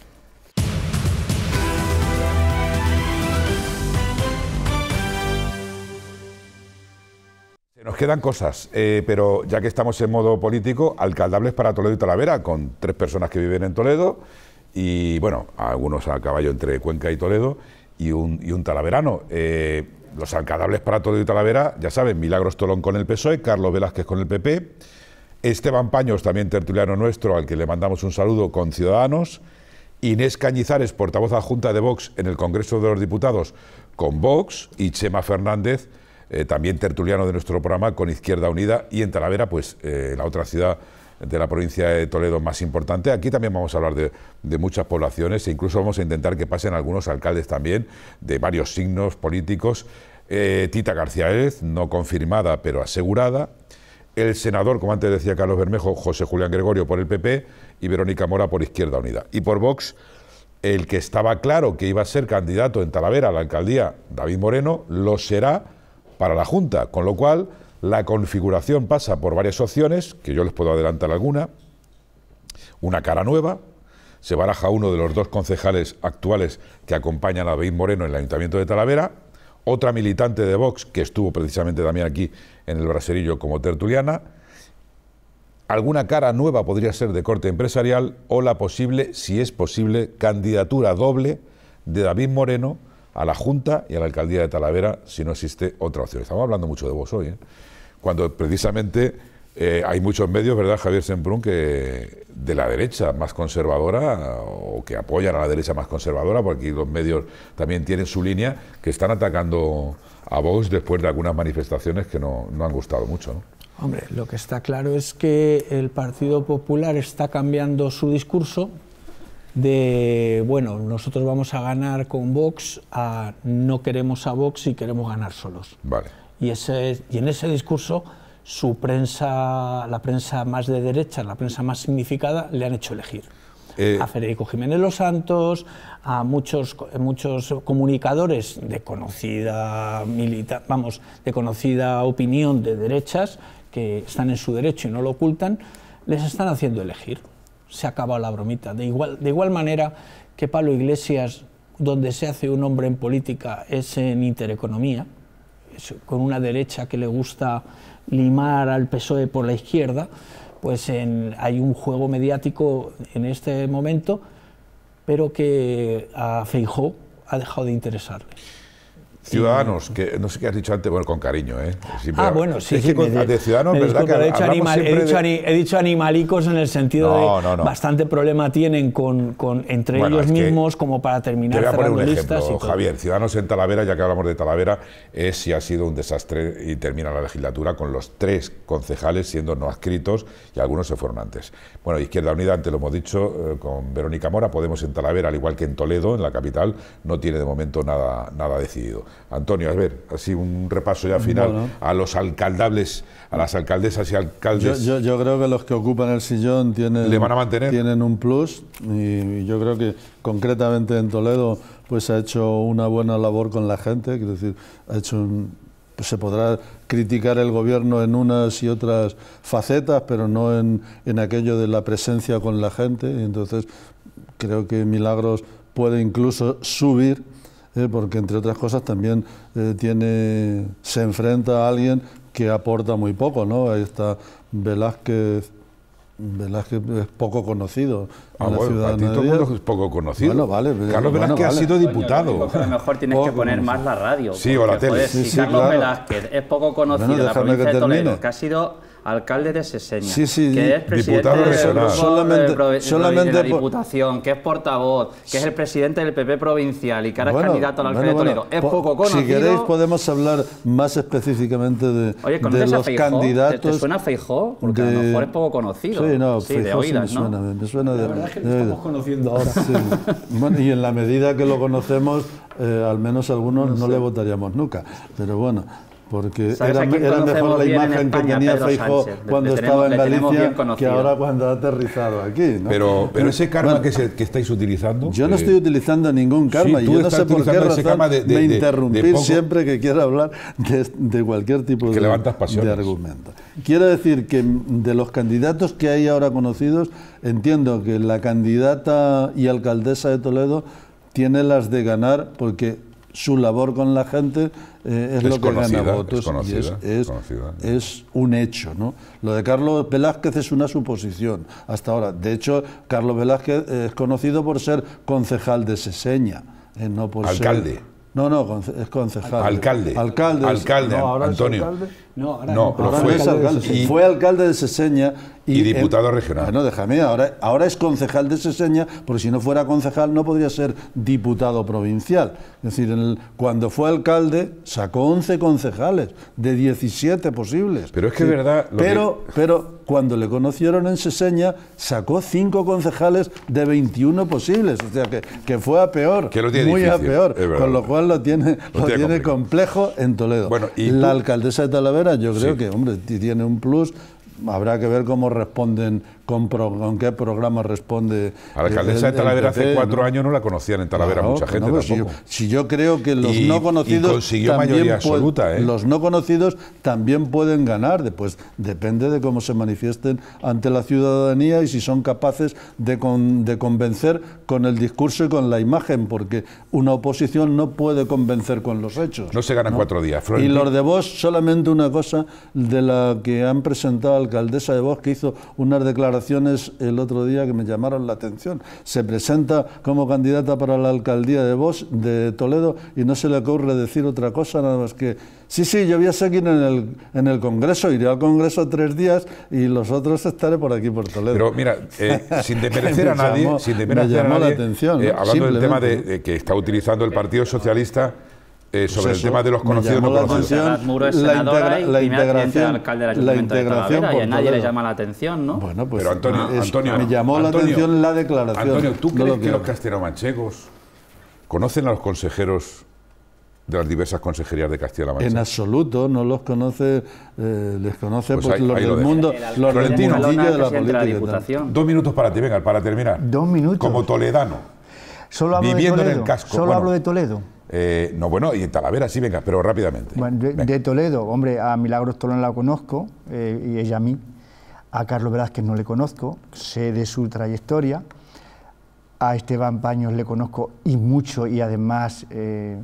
Nos quedan cosas, eh, pero ya que estamos en modo político, alcaldables para Toledo y Talavera, con tres personas que viven en Toledo y, bueno, algunos a caballo entre Cuenca y Toledo y un, talaverano. Eh, los alcaldables para Toledo y Talavera, ya saben, Milagros Tolón con el PSOE, Carlos Velázquez con el PP, Esteban Paños, también tertuliano nuestro, al que le mandamos un saludo con Ciudadanos, Inés Cañizares, portavoz adjunta de Vox en el Congreso de los Diputados con Vox y Chema Fernández eh, también tertuliano de nuestro programa con Izquierda Unida y en Talavera, pues eh, la otra ciudad de la provincia de Toledo más importante. Aquí también vamos a hablar de, muchas poblaciones e incluso vamos a intentar que pasen algunos alcaldes también de varios signos políticos. Eh, Tita García no confirmada pero asegurada. El senador, como antes decía Carlos Bermejo, José Julián Gregorio por el PP y Verónica Mora por Izquierda Unida. Y por Vox, el que estaba claro que iba a ser candidato en Talavera a la alcaldía, David Moreno, lo será para la Junta, con lo cual la configuración pasa por varias opciones, que yo les puedo adelantar alguna, una cara nueva, se baraja uno de los dos concejales actuales que acompañan a David Moreno en el Ayuntamiento de Talavera, otra militante de Vox, que estuvo precisamente también aquí en el Braserillo como tertuliana, alguna cara nueva podría ser de corte empresarial o la posible, si es posible, candidatura doble de David Moreno a la Junta y a la Alcaldía de Talavera si no existe otra opción. Estamos hablando mucho de vos hoy, ¿eh? cuando precisamente eh, hay muchos medios, ¿verdad, Javier Semprún, que de la derecha más conservadora o que apoyan a la derecha más conservadora, porque los medios también tienen su línea, que están atacando a Vox después de algunas manifestaciones que no, no han gustado mucho. Hombre, lo que está claro es que el Partido Popular está cambiando su discurso, de, bueno, nosotros vamos a ganar con Vox, a no queremos a Vox y queremos ganar solos. Y, ese, y en ese discurso su prensa, la prensa más de derecha, la prensa más significada, le han hecho elegir. Eh, a Federico Jiménez Los Santos, a muchos, muchos comunicadores de conocida, vamos, de conocida opinión de derechas, que están en su derecho y no lo ocultan, les están haciendo elegir se acaba la bromita. De igual, manera que Pablo Iglesias, donde se hace un hombre en política, es en intereconomía, con una derecha que le gusta limar al PSOE por la izquierda, pues hay un juego mediático en este momento, pero que a Feijó ha dejado de interesarle. Ciudadanos, que no sé qué has dicho antes, bueno, con cariño, ¿eh? ah, bueno, sí. sí de, Ciudadanos, ¿verdad? que he, dicho animalicos en el sentido de bastante problema tienen con, entre ellos mismos como para terminar te voy a poner un ejemplo, Javier, Ciudadanos en Talavera, ya que hablamos de Talavera, es si ha sido un desastre y termina la legislatura con los tres concejales siendo no adscritos y algunos se fueron antes. Bueno, Izquierda Unida, antes lo hemos dicho, eh, con Verónica Mora, Podemos en Talavera, al igual que en Toledo, en la capital, no tiene de momento nada, nada decidido. Antonio, a ver, así un repaso ya final a los alcaldables, a las alcaldesas y alcaldes. Yo, creo que los que ocupan el sillón tienen, tienen un plus y yo creo que concretamente en Toledo pues ha hecho una buena labor con la gente, quiero decir, ha hecho un, pues, se podrá criticar el gobierno en unas y otras facetas, pero no en, en aquello de la presencia con la gente. Y entonces, creo que Milagros puede incluso subir ¿eh? porque entre otras cosas también eh, tiene, se enfrenta a alguien que aporta muy poco, ¿no? Ahí está Velázquez, Velázquez es poco conocido. Ah, en la todo el mundo es poco conocido. Bueno, vale, Carlos Velázquez ha sido diputado. a lo mejor tienes que poner más la radio. Sí, o la tele. si Carlos Velázquez es poco conocido en la provincia de Toledo, que ha sido alcalde de Seseña, que es presidente del de la Diputación, que es portavoz, que es el presidente del PP provincial y que ahora es candidato al alcalde de Toledo. es poco conocido. Si queréis podemos hablar más específicamente de, Oye, los Feijó? candidatos. ¿Te, suena Feijó? Porque a lo mejor es poco conocido. Sí, no, sí, sí me, suena, me suena, de, La verdad es que lo estamos conociendo ahora. bueno, y en la medida que lo conocemos, eh, al menos algunos no, le votaríamos nunca. Pero bueno, porque era, mejor la imagen que tenía Feijóo cuando estaba en Galicia que ahora cuando ha aterrizado aquí. Pero, ese karma que, estáis utilizando. Yo no eh, estoy utilizando ningún karma. yo no sé por qué razón me interrumpir siempre que quiero hablar de, cualquier tipo de, argumento. Quiero decir que de los candidatos que hay ahora conocidos, entiendo que la candidata y alcaldesa de Toledo tiene las de ganar porque su labor con la gente eh, es, lo que gana votos es es, un hecho. ¿no? Lo de Carlos Velázquez es una suposición hasta ahora. De hecho, Carlos Velázquez es conocido por ser concejal de Seseña, eh, no por Alcalde. no, no, es concejal. Alcalde. Alcalde. Antonio. alcalde. No, ahora no, fue, alcalde, de Seseña y, diputado regional. Bueno, ah, déjame, ahora, ahora es concejal de Seseña, porque si no fuera concejal no podría ser diputado provincial. Es decir, cuando fue alcalde sacó 11 concejales de 17 posibles. Pero es que es verdad... pero, pero cuando le conocieron en Seseña sacó 5 concejales de 21 posibles. O sea, que, que fue a peor, que lo tiene muy a peor. con lo cual lo tiene, lo, tiene complejo. en Toledo. Bueno, ¿y la alcaldesa de Talavera yo creo que, hombre, si tiene un plus. Habrá que ver cómo responden con, qué programa responde. A la alcaldesa de Talavera hace cuatro años no la conocían en Talavera mucha gente. No, pues, Si, yo, creo que los no conocidos. Y consiguió mayoría absoluta. ¿eh? Los no conocidos también pueden ganar. después depende de cómo se manifiesten ante la ciudadanía y si son capaces de, de convencer con el discurso y con la imagen, porque una oposición no puede convencer con los hechos. No se ganan en cuatro días. Y los de vos solamente una cosa de la que han presentado alcaldesa de vos que hizo unas declaraciones el otro día que me llamaron la atención. Se presenta como candidata para la alcaldía de vos de Toledo, y no se le ocurre decir otra cosa nada más que, sí, sí, yo voy a seguir en el, en el Congreso, iré al Congreso tres días y los otros estaré por aquí, por Toledo. Pero mira, eh, sin desmerecer a nadie, sin me la atención. Eh, hablando del tema de que está utilizando el Partido Socialista eh, pues sobre el tema de los conocidos no conocidos. La, la integración, la integración a nadie le llama la atención, ¿no? Bueno, pues Pero Antonio, Antonio me llamó la atención la declaración. Antonio, ¿tú crees que los castellano-manchegos conocen a los consejeros de las diversas consejerías de Castilla-La Mancha. En absoluto, no los conoce, eh, les conoce por pues, pues los del mundo, los del de la política. Dos minutos para ti, venga, para terminar. Dos minutos. Como toledano. Solo viviendo En el casco. Solo hablo de Toledo. Eh, no, bueno, y en Talavera sí, venga, pero rápidamente. de, Toledo, hombre, a Milagros Tolón la conozco eh, y ella a mí. A Carlos Velázquez no le conozco, sé de su trayectoria. A Esteban Paños le conozco y mucho y además eh,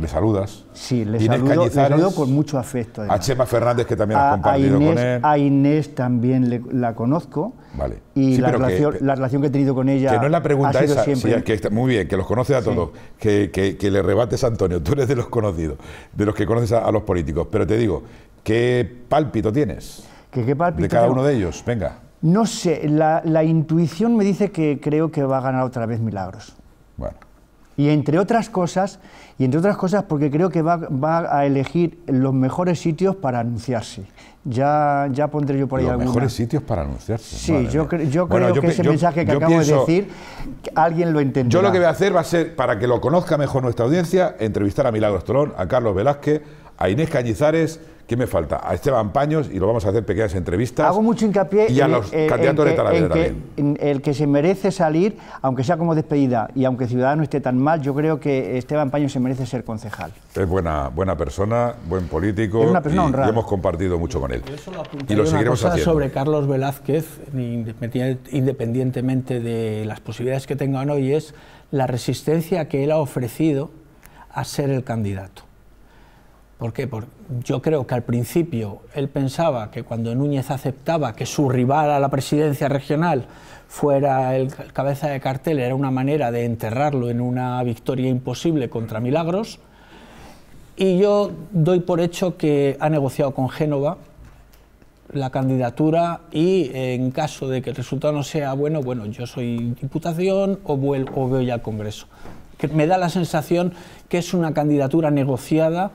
le saludas. Sí, le saludo, con mucho afecto. A Chema Fernández, que también a, has compartido con él. A Inés también la conozco. Vale. Y la, relación, que, la relación que he tenido con ella. Que no es la pregunta esa. Siempre... que está, muy bien, que los conoce a todos. Que, le rebates a Antonio. Tú eres de los conocidos, de los que conoces a, los políticos. Pero te digo, ¿qué pálpito tienes? ¿Qué, qué pálpito? De cada uno de ellos. Venga. No sé, la, la intuición me dice que creo que va a ganar otra vez Milagros. Bueno. Y entre otras cosas y entre otras cosas porque creo que va, a elegir los mejores sitios para anunciarse. Ya, ya pondré yo por ahí Los mejores sitios para anunciarse. Sí, yo, creo que ese mensaje que acabo de decir, alguien lo entendió. Yo lo que voy a hacer va a ser, para que lo conozca mejor nuestra audiencia, entrevistar a Milagros Tolón, a Carlos Velázquez, a Inés Cañizares, ¿qué me falta? A Esteban Paños, y lo vamos a hacer pequeñas entrevistas. Hago mucho hincapié y a los candidatos que, de también. el que se merece salir, aunque sea como despedida y aunque Ciudadano esté tan mal, yo creo que Esteban Paños se merece ser concejal. Es buena, buena persona, buen político. Es una persona honrada. hemos compartido mucho con él. y lo una seguiremos cosa haciendo. sobre Carlos Velázquez, independientemente de las posibilidades que tengan hoy, es la resistencia que él ha ofrecido a ser el candidato. ¿Por qué? yo creo que al principio él pensaba que cuando Núñez aceptaba que su rival a la presidencia regional fuera el cabeza de cartel era una manera de enterrarlo en una victoria imposible contra Milagros. Y yo doy por hecho que ha negociado con Génova la candidatura y en caso de que el resultado no sea bueno, bueno, yo soy diputación o, vuelvo, voy al Congreso. Que me da la sensación que es una candidatura negociada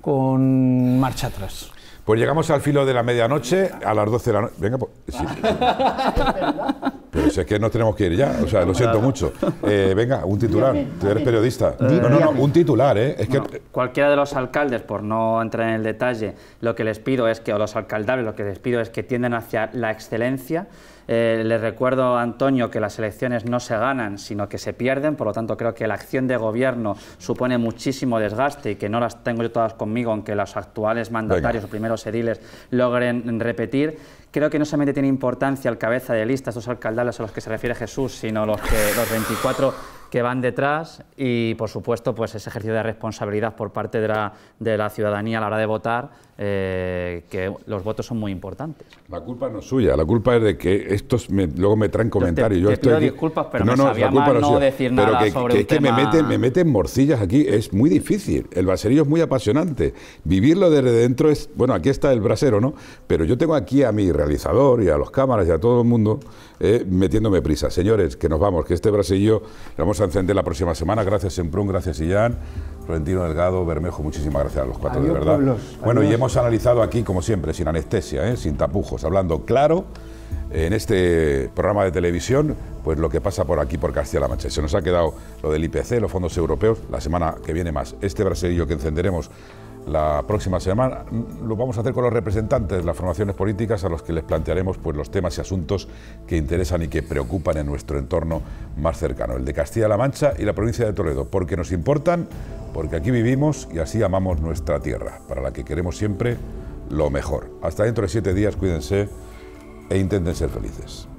con marcha atrás. Pues llegamos al filo de la medianoche, a las 12 de la noche. Venga, pues. Sí. Pero pues si es que nos tenemos que ir ya, o sea, lo siento mucho. Eh, venga, un titular, tú eres periodista. Eh, no, no, no, un titular, ¿eh? Es que... cualquiera de los alcaldes, por no entrar en el detalle, lo que les pido es que, o los alcaldables, lo que les pido es que tienden hacia la excelencia. Eh, les recuerdo, Antonio, que las elecciones no se ganan, sino que se pierden, por lo tanto creo que la acción de gobierno supone muchísimo desgaste y que no las tengo yo todas conmigo, aunque los actuales mandatarios o primeros ediles logren repetir. Creo que no solamente tiene importancia el cabeza de lista, estos alcaldales a los que se refiere Jesús, sino los, que, los 24 que van detrás y, por supuesto, pues ese ejercicio de responsabilidad por parte de la, de la ciudadanía a la hora de votar eh, que los votos son muy importantes. La culpa no es suya, la culpa es de que estos luego me traen comentarios. yo estoy disculpas, pero no, me sabía no, decir nada que, sobre que, que me meten, me meten morcillas aquí, es muy difícil. El braserío es muy apasionante. Vivirlo desde dentro es, bueno, aquí está el brasero, ¿no? Pero yo tengo aquí a mi realizador y a los cámaras y a todo el mundo eh, metiéndome prisa. Señores, que nos vamos, que este brasillo lo vamos a encender la próxima semana. Gracias, Emprun, gracias, Illán. Florentino Delgado Bermejo, muchísimas gracias a los cuatro, de verdad. Bueno, y hemos analizado aquí, como siempre, sin anestesia, ¿eh? sin tapujos, hablando claro en este programa de televisión, pues lo que pasa por aquí, por Castilla-La Mancha. Se nos ha quedado lo del IPC, los fondos europeos, la semana que viene más. Este braserillo que encenderemos la próxima semana mm, lo vamos a hacer con los representantes de las formaciones políticas a los que les plantearemos pues, los temas y asuntos que interesan y que preocupan en nuestro entorno más cercano, el de Castilla-La Mancha y la provincia de Toledo, porque nos importan, porque aquí vivimos y así amamos nuestra tierra, para la que queremos siempre lo mejor. Hasta dentro de siete días, cuídense e intenten ser felices.